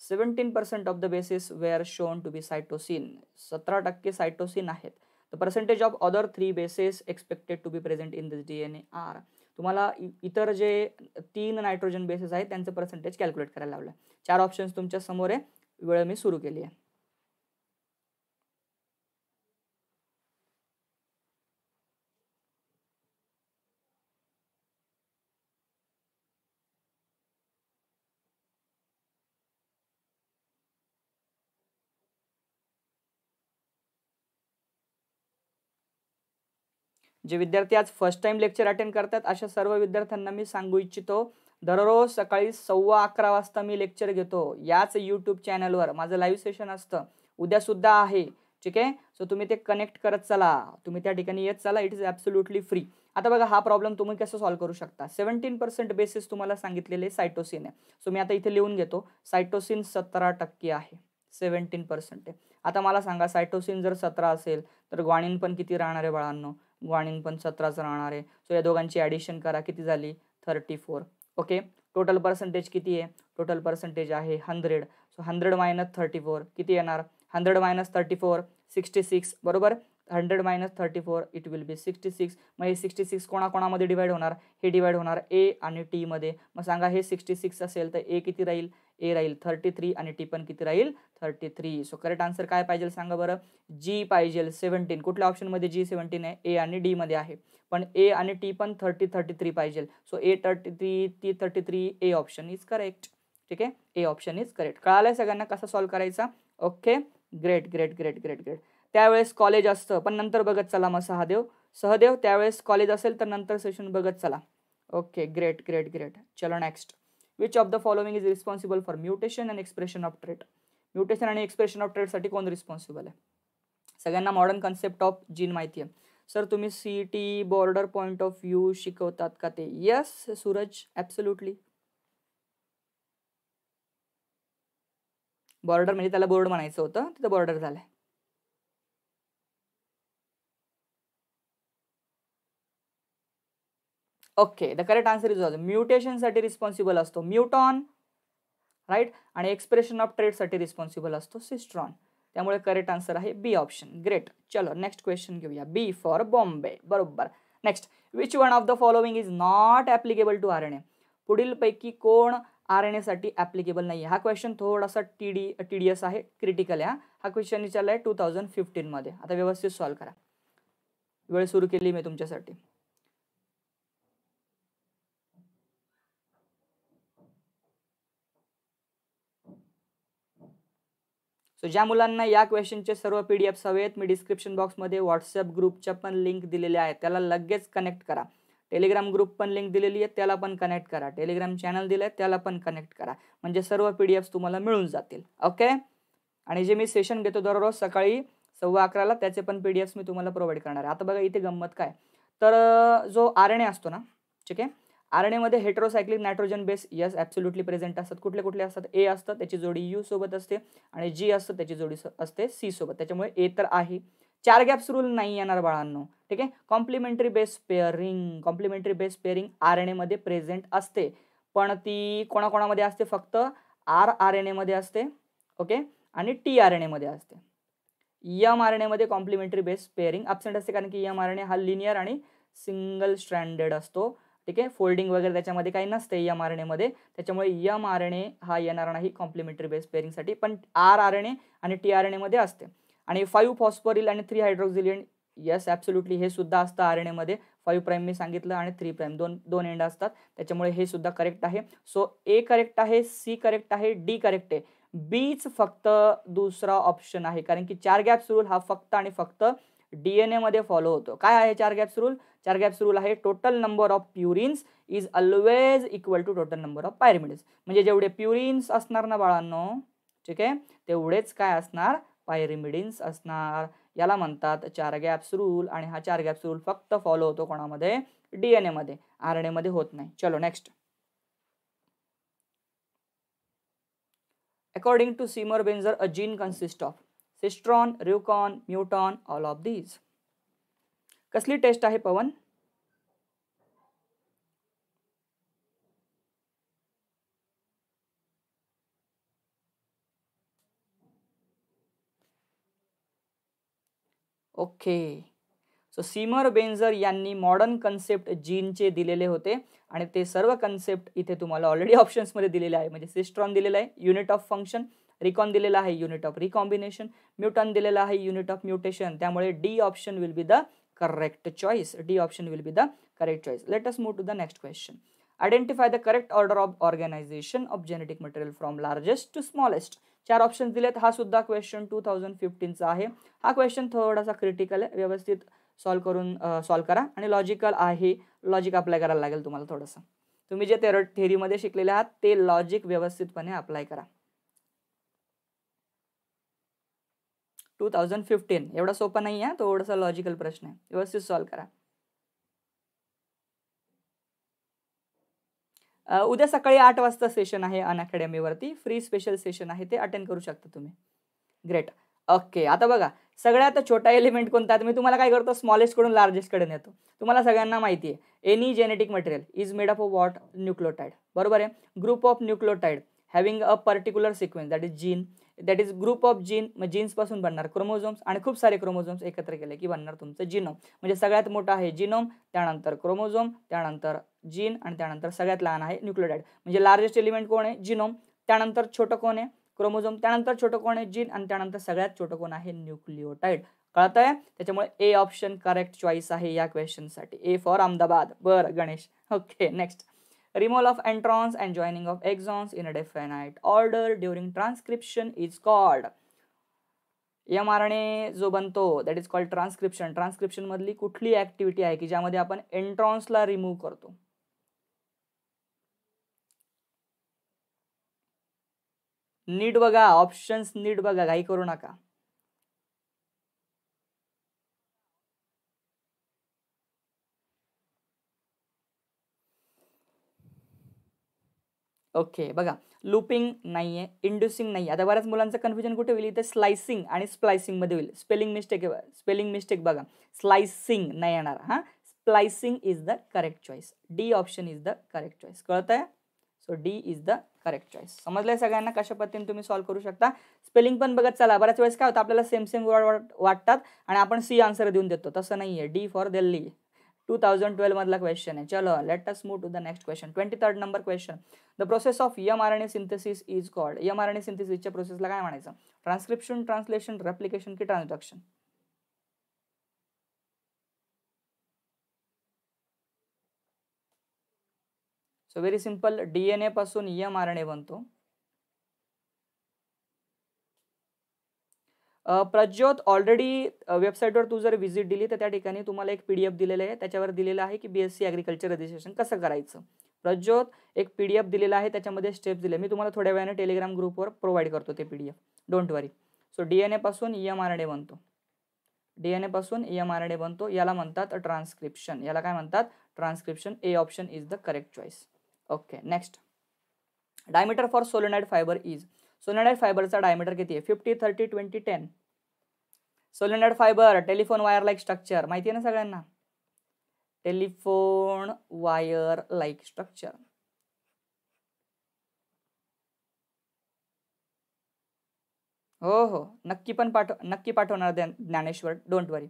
seventeen percent of the bases were shown to be cytosine सतरा टक्के सायटोसिन आहेत the percentage of other three bases expected to be present in this DNA are तुम्हाला इतर जे तीन nitrogen bases आहेत त्यांचं percentage calculate करायला लावलं चार ऑप्शन्स तुमच्या समोर आहे वेळ मी सुरू केली आहे जे विद्यार्थी आज फर्स्ट टाइम लेक्चर अटेंड करतात अशा सर्व विद्यार्थ्यांना मी सांगू इच्छितो दररोज सकाळी सव्वा अकरा वाजता मी लेक्चर घेतो याच यूट्यूब चॅनलवर माझं लाईव्ह सेशन असतं उद्यासुद्धा आहे ठीक आहे सो तुम्ही ते कनेक्ट करत चला तुम्ही त्या ठिकाणी येत चला इट इज ॲब्सोल्युटली फ्री आता बघा हा प्रॉब्लेम तुम्ही कसं सॉल्व्ह करू शकता सेव्हन्टीन पर्सेंट बेसिस तुम्हाला सांगितलेले सायटोसिन आहे सो मी आता इथे लिहून घेतो सायटोसिन सतरा टक्के आहे सेवन्टीन पर्सेंट आहे आता मला सांगा सायटोसिन जर सतरा असेल तर ग्वाणीन पण किती राहणार आहे बाळांनो ग्वाणिन पण सतराच राहणार आहे सो या दोघांची ॲडिशन करा किती झाली thirty four okay total percentage किती आहे टोटल पर्सेंटेज आहे hundred so hundred minus thirty four किती येणार hundred minus thirty four sixty six बरोबर hundred minus thirty four it will be sixty six मग हे सिक्स्टी सिक्स कोणाकोणामध्ये डिवाईड होणार हे डिवाईड होणार ए आणि टीमध्ये मग सांगा हे सिक्स्टी सिक्स असेल तर ए किती राहील ए राहील थर्टी थ्री आणि टी पण किती राहील thirty three so correct answer काय पाहिजे सांगा बरं जी पाहिजे सेव्हन्टीन कुठल्या ऑप्शनमध्ये जी सेव्हन्टीन आहे ए आणि डीमध्ये आहे पण ए आणि टी पण थर्टी थर्टी थ्री पाहिजे so A thirty three T thirty three A option is correct ठीक आहे ए ऑप्शन इज करेक्ट कळालं सगळ्यांना कसा सॉल्व्ह करायचा okay great great great great great त्यावेळेस कॉलेज असतं पण नंतर बघत चला मग सहादेव सहदेव त्यावेळेस कॉलेज असेल तर नंतर सेशन बघत चला ओके ग्रेट ग्रेट ग्रेट चलो next which of the following is responsible for mutation and expression of trait mutation आणि एक्सप्रेशन ऑफ साठी कोण रिस्पॉन्सिबल आहे सगळ्यांना मॉडर्न कन्सेप्ट ऑफ जीन माहिती आहे सर तुम्ही C T border point of view शिकवतात का ते यस सूरज ॲब्सोल्युटली बॉर्डर म्हणजे त्याला बोर्ड म्हणायचं होतं तिथं बॉर्डर झालं आहे okay the correct answer is म्युटेशनसाठी रिस्पॉन्सिबल असतो म्युटॉन राईट आणि एक्सप्रेशन ऑफ ट्रेडसाठी रिस्पॉन्सिबल असतो सिस्ट्रॉन त्यामुळे करेक्ट आन्सर आहे बी ऑप्शन ग्रेट चलो नेक्स्ट क्वेश्चन घेऊया बी फॉर बॉम्बे बरोबर next which one of the following is not applicable to R N A पुढीलपैकी कोण आर एन एसाठी ॲप्लिकेबल नाही आहे हा क्वेश्चन थोडासा टी डी टी डी एस आहे क्रिटिकल आहे हा क्वेश्चन विचारला आहे टू थाउजंड फिफ्टीनमध्ये आता व्यवस्थित सॉल्व करा वेळ सुरू केली मी तुमच्यासाठी सो ज्या मुलांना या क्वेश्चनचे सर्व पी डी एफ्स हवेत मी डिस्क्रिप्शन बॉक्समध्ये व्हॉट्सअप ग्रुपच्या पण लिंक दिलेल्या आहेत त्याला लगेच कनेक्ट करा टेलिग्राम ग्रुप पण लिंक दिलेली आहे त्याला पण कनेक्ट करा टेलिग्राम चॅनल दिलं आहे त्याला पण कनेक्ट करा म्हणजे सर्व पी डी तुम्हाला मिळून जातील ओके आणि जे मी सेशन घेतो दररोज सकाळी सव्वा अकराला त्याचे पण पी डी एफ्स मी तुम्हाला प्रोव्हाइड करणार आहे आता बघा इथे गंमत काय तर जो आरणे असतो ना ठीक आहे आर एन एमध्ये heterocyclic nitrogen base yes absolutely present असतात कुठले कुठले असतात ए असतात त्याची जोडी यू सोबत असते आणि जी असतं त्याची जोडी असते सी सोबत त्याच्यामुळे ए तर आहे चार गॅप्स रूल नाही येणार बाळांनो ठीक आहे complementary base pairing complementary base pairing R N एमध्ये प्रेझेंट असते पण ती कोणाकोणामध्ये असते फक्त आर आर एन एमध्ये असते ओके आणि टी आर एन एमध्ये असते यम आर एन एमध्ये कॉम्प्लिमेंटरी बेस पेअरिंग अब्सेंट असते कारण की यम आर एन ए हा लिनियर आणि सिंगल स्ट्रँडेड असतो ठीक आहे फोल्डिंग वगैरे त्याच्यामध्ये काही नसते यम आर एमध्ये त्याच्यामुळे यम आर एन ए हा येणार नाही कॉम्प्लिमेंटरी बेस पेअरिंगसाठी पण आर आर एन ए आणि टी आर एन एमध्ये असते आणि फाईव्ह फॉस्फोरिल आणि थ्री हायड्रोक्झिलियन येस ॲब्सोल्युटली हे सुद्धा असतं आर एन एमध्ये फाईव्ह प्राईम मी सांगितलं आणि थ्री प्राईम दोन दोन एंड असतात त्याच्यामुळे हे सुद्धा करेक्ट आहे सो ए करेक्ट आहे सी करेक्ट आहे डी करेक्ट आहे बीच फक्त दुसरा ऑप्शन आहे कारण की चार गॅप्स रूल हा फक्त आणि फक्त डीएनए मध्ये फॉलो होतो काय आहे Chargaff's rule Chargaff's rule आहे total number of purines is always equal to total number of pyrimidines म्हणजे जेवढे प्युरिन्स असणार ना बाळांनो ठीक आहे तेवढेच काय असणार पायरिमिडिन्स असणार याला म्हणतात चार गॅप्स रूल आणि हा चार गॅप्स रूल फक्त फॉलो होतो कोणामध्ये डीएनए मध्ये आर एन मध्ये होत नाही चलो next according to Seymour Benzer a gene consist of cistron recon muton all of these कसली टेस्ट आहे Pavan okay so Seymour Benzer यांनी मॉडर्न कन्सेप्ट जीनचे दिलेले होते आणि ते सर्व कन्सेप्ट इथे तुम्हाला ऑलरेडी मध्ये दिलेले आहे म्हणजे सिस्ट्रॉन दिलेलं आहे युनिट ऑफ फंक्शन रिकॉन दिलेला आहे युनिट ऑफ रिकॉम्बिनेशन म्युटन दिलेला आहे युनिट ऑफ म्युटेशन त्यामुळे D option will be the correct choice D option will be the correct choice let us move to the next question identify the correct order of organisation of genetic material from largest to smallest चार option दिलेत हा सुद्धा question two thousand फिफ्टीनचा आहे हा question थोडासा critical आहे व्यवस्थित solve करून सॉल्व करा आणि लॉजिकल आहे लॉजिक अप्लाय करायला लागेल तुम्हाला थोडंसं तुम्ही जे तेर थेरीमध्ये शिकलेले आहात ते लॉजिक व्यवस्थितपणे अप्लाय करा टू थाउजंड फिफ्टीन एवढा सोपा नाही आहे थोडासा लॉजिकल प्रश्न आहे व्यवस्थित सॉल्व करा उद्या सकाळी आठ वाजता सेशन आहे अन अकॅडमीवरती फ्री स्पेशल सेशन आहे ते अटेंड करू शकता तुम्ही ग्रेट ओके आता बघा सगळ्यात छोटा एलिमेंट कोणता आहे मी तुम्हाला काय करतो कडून लार्जेस्ट कडे नेतो तुम्हाला सगळ्यांना माहिती आहे any genetic material is made of a what nucleotide बरोबर आहे group of nucleotide having a particular sequence that is gene that is group of gene मग जीन्सपासून बनणार क्रोमोझोम्स आणि खूप सारे क्रोमोझोम्स एकत्र केले की बनणार तुमचं जिनोम म्हणजे सगळ्यात मोठं आहे जिनोम त्यानंतर क्रोमोझोम त्यानंतर जीन आणि त्यानंतर सगळ्यात लहान आहे न्यूक्लियोटाईड म्हणजे लार्जेस्ट एलिमेंट कोण आहे जिनोम त्यानंतर छोटं कोण आहे क्रोमोझोम त्यानंतर छोटं कोण आहे जीन आणि त्यानंतर सगळ्यात छोटं कोण आहे न्यूक्लिओटाईड कळत आहे त्याच्यामुळे ए ऑप्शन करेक्ट चॉईस आहे या क्वेश्चनसाठी ए फॉर अहमदाबाद बरं Ganesh okay next removal of introns and joining of exons in a definite order during transcription is called mRNA जो बनतो दॅट इज कॉल्ड ट्रान्सक्रिप्शन मधली कुठली ऍक्टिव्हिटी आहे की ज्यामध्ये आपण एन्ट्रॉन्सला रिमूव्ह करतो नीट बघा ऑप्शन्स नीट बघा काही करू नका ओके बघा लुपिंग नाही आहे इंड्युसिंग नाही आहे आता बऱ्याच मुलांचं कन्फ्युजन कुठे होईल इथे स्लायसिंग आणि स्प्लायसिंगमध्ये होईल स्पेलिंग मिस्टेक स्पेलिंग मिस्टेक बघा स्लायसिंग नाही येणार हां splicing is the correct choice D option is the correct choice कळत आहे so D is the correct choice आहे सगळ्यांना कशा पद्धतीने तुम्ही सॉल्व्ह करू शकता स्पेलिंग पण बघत चला बऱ्याच वेळेस काय होतं आपल्याला सेम सेम वर्ड वाटतात आणि आपण सी आन्सर देऊन देतो तसं नाही आहे D for Delhi two thousand twelve मधला क्वेश्चन आहे चलो let us move to the next question twenty third number question the process of M R N A synthesis is called M R N A सिंथेसिसच्या प्रोसेसला काय म्हणायचं transcription translation replication की transaction so very simple DNA पासून M R N A बनतो Prajyot already वेबसाईटवर तू जर visit दिली तर त्या ठिकाणी तुम्हाला एक पी डी एफ दिलेलं आहे त्याच्यावर दिलेलं आहे की B S C agriculture registration कसं करायचं प्रज्योत एक पी डी एफ दिलेला आहे त्याच्यामध्ये स्टेप्स दिले मी तुम्हाला थोड्या वेळाने टेलिग्राम ग्रुपवर प्रोव्हाइड करतो ते P D F don't worry so D N एपासून ई एम आर डे बनतो डी एन एपासून ई एम आर डे बनतो याला म्हणतात ट्रान्स्क्रिप्शन याला काय म्हणतात transcription A option is the correct choice okay next diameter for solenoid fibre is solenoid फायबरचा डायमीटर किती आहे fifty thirty twenty ten solenoid fibre telephone wire like structure माहिती आहे ना सगळ्यांना टेलिफोन वायर लाईक स्ट्रक्चर हो हो नक्की पण पाठव नक्की पाठवणार Dnyaneshwar don't worry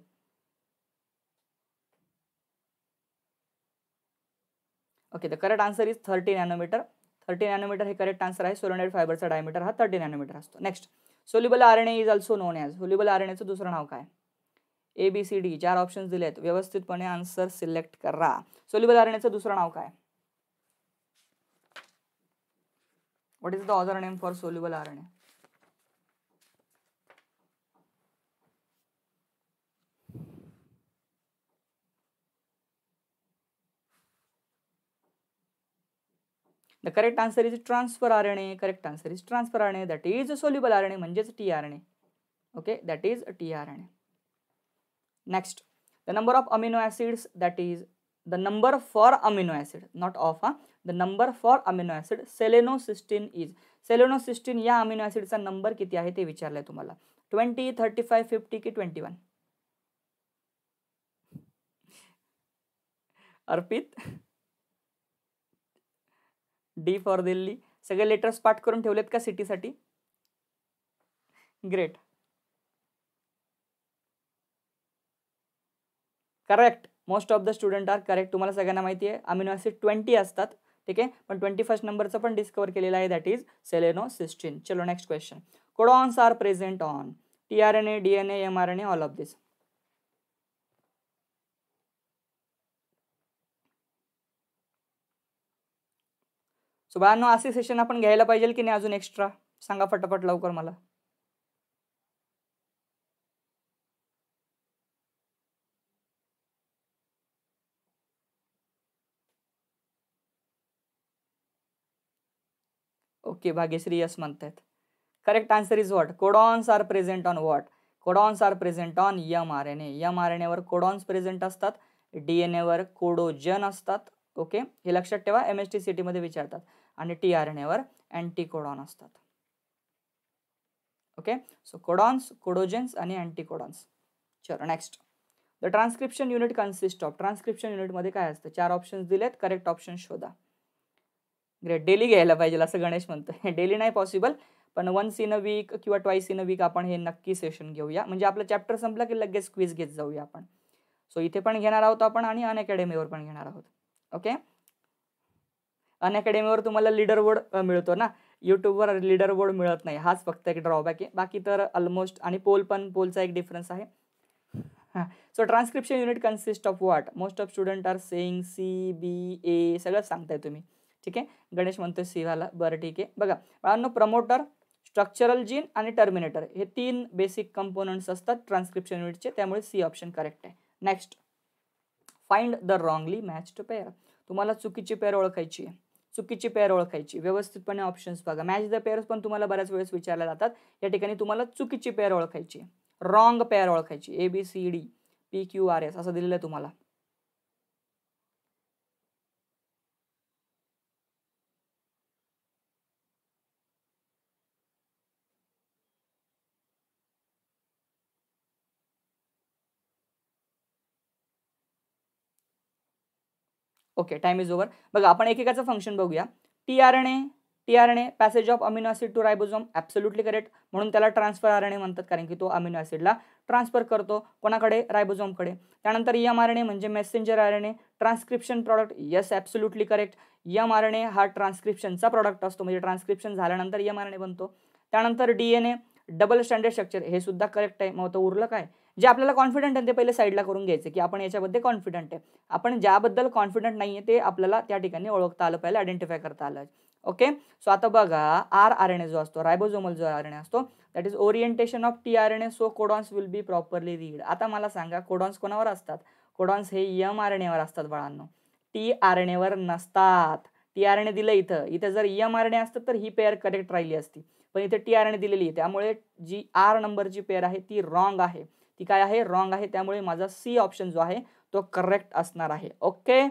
okay the correct answer is thirty nanometre thirty nanometre हे करेक्ट आन्सर आहे सोलोनाईड फायबरचा डायमीटर हा थर्टी नॅनोमीटर असतो next soluble R N is also known as soluble R N एचं दुसरं नाव काय ए बी सी डी चार ऑप्शन्स दिले आहेत व्यवस्थितपणे आन्सर सिलेक्ट करा सोल्युबल आर एन एचं दुसरं नाव काय what is the other name for soluble R N A the correct answer is transfer R N A correct answer is transfer R N A that is soluble R N A म्हणजेच T R N A okay that is T R N A next the number of amino acids that is the number for amino acid not of हा the number for amino acid selenocysteine is selenocysteine या amino ॲसिडचा नंबर किती आहे ते विचारलं आहे तुम्हाला ट्वेंटी थर्टी फाय फिफ्टी की twenty one Arpit D for Delhi सगळे लेटर्स पाठ करून ठेवलेत का सिटीसाठी great correct most of the student are correct तुम्हाला सगळ्यांना माहिती आहे अमिनो ॲसिड ट्वेंटी असतात ठीक आहे पण ट्वेंटी फर्स्ट नंबरचं पण डिस्कवर केलेलं आहे दॅट इज सेलेनो सिस्टीन चलो next question codons are present on T R N A D N A M R N A all of this so बाळांनो असे सेशन आपण घ्यायला पाहिजे की नाही अजून एक्स्ट्रा सांगा फटाफट लवकर मला ओके भाग्यश्री यस म्हणतायत correct answer is what codons are present on what codons are present on M R N A M R N एवर कोडॉन्स प्रेझेंट असतात डी एन एवर कोडोजन असतात ओके हे लक्षात ठेवा एम एस टी सी विचारतात आणि टी आर एन एवर अँटी कोडॉन असतात ओके सो कोडॉन्स कोडोजेन्स आणि अँटीकोडॉन्स चलो next the transcription unit consist of transcription युनिटमध्ये काय असतं चार ऑप्शन्स दिलेत करेक्ट ऑप्शन शोधा ग्रेट डेली घ्यायला पाहिजे असं गणेश म्हणतो हे डेली नाही पॉसिबल पण वन्स इन अ वीक किंवा ट्वाईस इन अ वीक आपण हे नक्की सेशन घेऊया म्हणजे आपलं चॅप्टर संपलं की लगेच क्विज घेत जाऊया आपण सो इथे पण घेणार आहोत आपण आणि अनअकॅडमीवर पण घेणार आहोत ओके अन तुम्हाला लिडर बोर्ड मिळतो ना यूट्यूबवर लिडर बोर्ड मिळत नाही हाच फक्त एक ड्रॉबॅक आहे बाकी तर ऑलमोस्ट आणि पोल पण पोलचा एक डिफरन्स आहे हां so transcription unit consist of what most of student are saying C B A सगळं सांगताय तुम्ही ठीक आहे गणेश म्हणतो सीवाला बरं ठीक आहे बघा बाळांनो प्रमोटर स्ट्रक्चरल जीन आणि टर्मिनेटर हे तीन बेसिक कंपोनंट्स असतात ट्रान्सक्रिप्शन युनिटचे त्यामुळे सी ऑप्शन करेक्ट आहे next find the wrongly matched pair तुम्हाला चुकीची पेअर ओळखायची आहे चुकीची पेअर ओळखायची व्यवस्थितपणे ऑप्शन्स बघा मॅच द पेअर्स पण तुम्हाला बऱ्याच वेळेस विचारल्या जातात या ठिकाणी तुम्हाला चुकीची पेअर ओळखायची रॉंग पेअर ओळखायची A B C D P Q R S असं दिलेलं आहे तुम्हाला ओके टाइम इज ओवर बघा आपण एकेकाचं फंक्शन बघूया T R N A T R N A passage of amino acid to ribosome absolutely correct म्हणून त्याला ट्रान्सफर आर एन ए म्हणतात कारण की तो अमिनो ॲसिडला ट्रान्सफर करतो कोणाकडे रायबोझोमकडे त्यानंतर यम आर एन ए म्हणजे messenger R N A product yes absolutely correct M R N A हा ट्रान्सक्रिप्शनचा प्रॉडक्ट असतो म्हणजे ट्रान्सक्रिप्शन झाल्यानंतर यम आर एन ए बनतो त्यानंतर D N A double standard structure हे सुद्धा करेक्ट आहे मग उरलं काय जे आपल्याला कॉन्फिडंट आहे ते पहिले साईडला करून घ्यायचं की आपण याच्याबद्दल कॉन्फिडंट आहे आपण ज्याबद्दल कॉन्फिडंट नाही आहे ते आपल्याला त्या ठिकाणी ओळखता आलं पाहिजे आयडेंटिफाय करता आलं ओके सो आता बघा आर आर एन ए जो असतो रायबोझोमल जो आर एन ए असतो that is orientation of T R N A so codons will be properly read आता मला सांगा कोडॉन्स कोणावर असतात कोडॉन्स हे यम आर एन एवर असतात बाळांनो टी आर एन एवर नसतात टी आर एन ए दिलं इथं इथं जर यम आर एन ए असतं तर ही पेअर करेक्ट राहिली असती पण इथे टी आर एन ए दिलेली आहे त्यामुळे जी आर नंबरची पेअर आहे ती रॉंग आहे ती काय आहे रॉंग आहे त्यामुळे माझा सी ऑप्शन जो आहे तो करेक्ट असणार आहे okay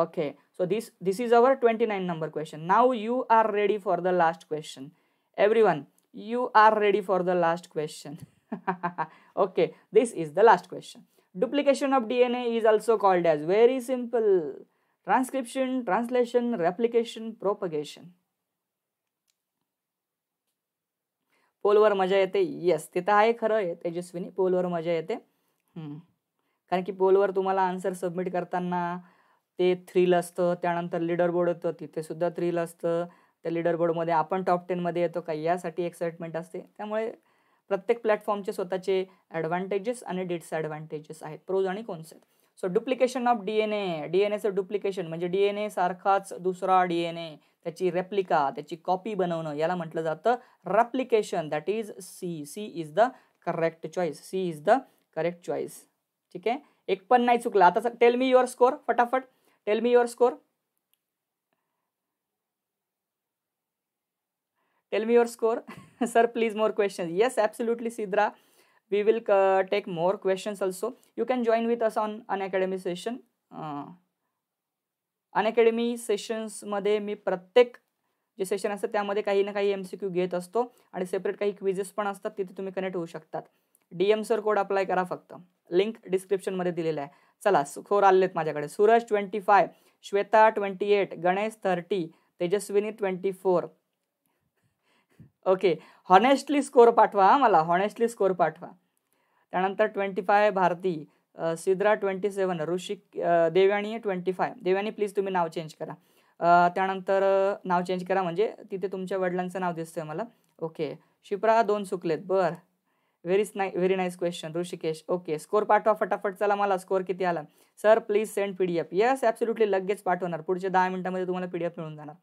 okay so this this is our twenty nine number question now you are ready for the last question everyone you are ready for the last question okay this is the last question duplication of D N A is also called as very simple transcription translation replication propagation पोलवर मजा येते yes ते तर आहे खरं आहे तेजस्विनी पोलवर मजा येते कारण की पोलवर तुम्हाला आन्सर सबमिट करताना ते थ्रील असतं त्यानंतर लिडर बोर्ड होतं तिथेसुद्धा थ्रील असतं त्या लिडर बोर्डमध्ये आपण टॉप टेनमध्ये येतो का यासाठी एक्साइटमेंट असते त्यामुळे प्रत्येक प्लॅटफॉर्मचे स्वतःचे ॲडव्हान्टेजेस आणि डिसॲडव्हान्टेजेस आहेत प्रोज आणि concept so duplication of D N A D N एचं डुप्लिकेशन म्हणजे डी एन ए सारखाच दुसरा डी एन ए त्याची रेप्लिका त्याची कॉपी बनवणं याला म्हटलं जातं replication that is C C is the correct choice C is the correct choice ठीक आहे एक पण नाही चुकला आता टेल मी युअर स्कोर फटाफट tell me your score tell me your score sir please more question yes absolutely Sidra we will take more questions also you can join with us on अन session session Unacademy सेशन्समध्ये मी प्रत्येक जे session असतं त्यामध्ये काही ना काही एम सी क्यू घेत असतो आणि सेपरेट काही क्विजेस पण असतात तिथे तुम्ही कनेक्ट होऊ शकतात D M sir code apply करा फक्त लिंक डिस्क्रिप्शनमध्ये दिलेला आहे चला सुखोर आलेत माझ्याकडे Suraj twenty five Shweta twenty eight Ganesh thirty Tejaswini twenty four okay honestly score पाठवा मला हॉनेस्टली स्कोर पाठवा त्यानंतर twenty five Bharati Sidra twenty seven Rishik Devyani twenty five Devyani please तुम्ही नाव चेंज करा त्यानंतर नाव चेंज करा म्हणजे तिथे तुमच्या वडिलांचं नाव दिसतंय मला ओके शिप्रा दोन सुकलेत बरं व्हेरी नाय very nice question Rishikesh okay score पाठवा फटाफट चला मला स्कोर किती आला sir please send P D F yes absolutely लगेच पाठवणार पुढच्या दहा मिनटामध्ये तुम्हाला पी डी एफ मिळून जाणार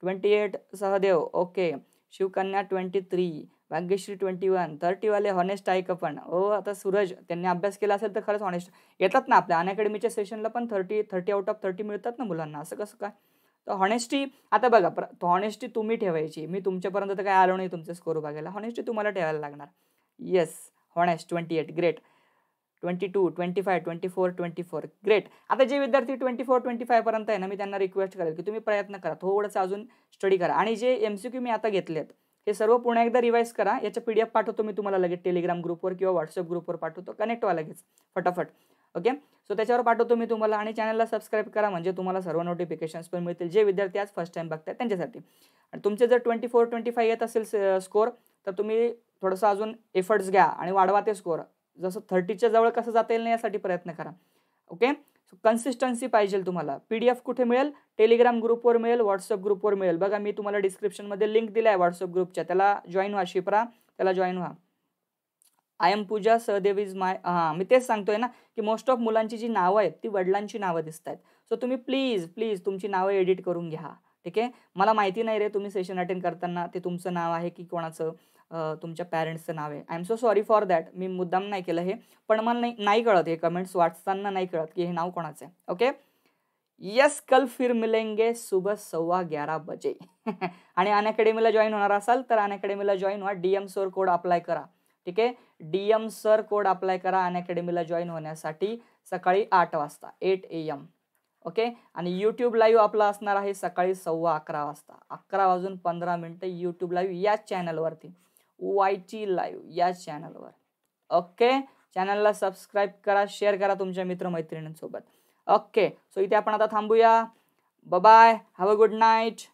twenty eight Sahadev okay Shivkanya twenty three Bhagyashree twenty one थर्टीवाले हॉनेस्ट का पण ओ आता सूरज त्यांनी अभ्यास केला असेल तर खरंच हॉनेस्ट येतात ना आपल्या अनअकॅडमीच्या सेशनला पण thirty thirty out of thirty मिळतात ना मुलांना असं कसं काय तर हॉनेस्टी आता बघा प्र हॉनेस्टी तुम्ही ठेवायची मी तुमच्यापर्यंत तर काय आलो नाही तुमचा स्कोर बघायला हॉनेस्टी तुम्हाला ठेवायला लागणार yes honest twenty eight great twenty two twenty five twenty four twenty four great आता जे विद्यार्थी ट्वेंटी फोर ट्वेंटी फायपर्यंत आहे ना मी त्यांना रिक्वेस्ट करेल की तुम्ही प्रयत्न करा थोडंसं अजून स्टडी करा आणि जे एम सी क्यू मी आता घेतलेत हे सर्व पुन्हा एकदा रिवाईज करा याच्या पी डी एफ पाठवतो मी तुम्हाला लगेच टेलिग्राम ग्रुपवर किंवा व्हॉट्सअप ग्रुपवर पाठवतो कनेक्ट व्हा लगेच फटाफट ओके सो त्याच्यावर पाठवतो मी तुम्हाला आणि चॅनलला सबस्क्राईब करा म्हणजे तुम्हाला सर्व नोटिफिकेशन्स पण मिळतील जे विद्यार्थी आज फर्स्ट टाइम बघतात त्यांच्यासाठी आणि तुमचे जर ट्वेंटी फोर ट्वेंटी फाईव्ह येत असेल स्कोर तर तुम्ही थोडंसं अजून एफर्ट्स घ्या आणि वाढवा ते स्कोअर जसं थर्टीच्या जवळ कसं जाता येईल नाही यासाठी प्रयत्न करा ओके सो कन्सिस्टन्सी पाहिजे तुम्हाला पी डी एफ कुठे मिळेल टेलिग्राम ग्रुपवर मिळेल व्हॉट्सअप ग्रुपवर मिळेल बघा मी तुम्हाला डिस्क्रिप्शनमध्ये लिंक दिला आहे व्हॉट्सअप ग्रुपच्या त्याला जॉईन व्हा शिपरा त्याला जॉईन व्हा I am Pooja Sahadev is my हां मी तेच सांगतोय ना की मोस्ट ऑफ मुलांची जी नावं आहेत ती वडिलांची नावं दिसत आहेत सो तुम्ही प्लीज प्लीज तुमची नावं एडिट करून घ्या ठीक आहे मला माहिती नाही रे तुम्ही सेशन अटेंड करताना ते तुमचं नाव आहे की कोणाचं तुमच्या पॅरेंट्सचं नाव आहे I am so sorry for that मी मुद्दाम नाही केलं हे पण मला नाही नाही कळत हे कमेंट्स वाचताना नाही कळत की हे नाव कोणाचं आहे ओके येस कल फिर मिलेंगे सुबह सव्वा ग्यारा बजे आणि अन अकॅडमीला जॉईन होणार असाल तर अन अकॅडमीला जॉईन व्हा D M sir code apply करा ठीक आहे D M sir code apply करा अन अकॅडमीला जॉईन होण्यासाठी सकाळी आठ वाजता एट ए एम ओके आणि यूट्यूब लाईव्ह आपला असणार आहे सकाळी सव्वा अकरा वाजता अकरा वाजून पंधरा मिनटं यूट्यूब लाईव्ह याच चॅनलवरती वाय टी लाईव्ह या चॅनलवर ओके चॅनलला सबस्क्राईब करा शेअर करा तुमच्या मित्रमैत्रिणींसोबत ओके सो इथे आपण आता थांबूया bye have a good night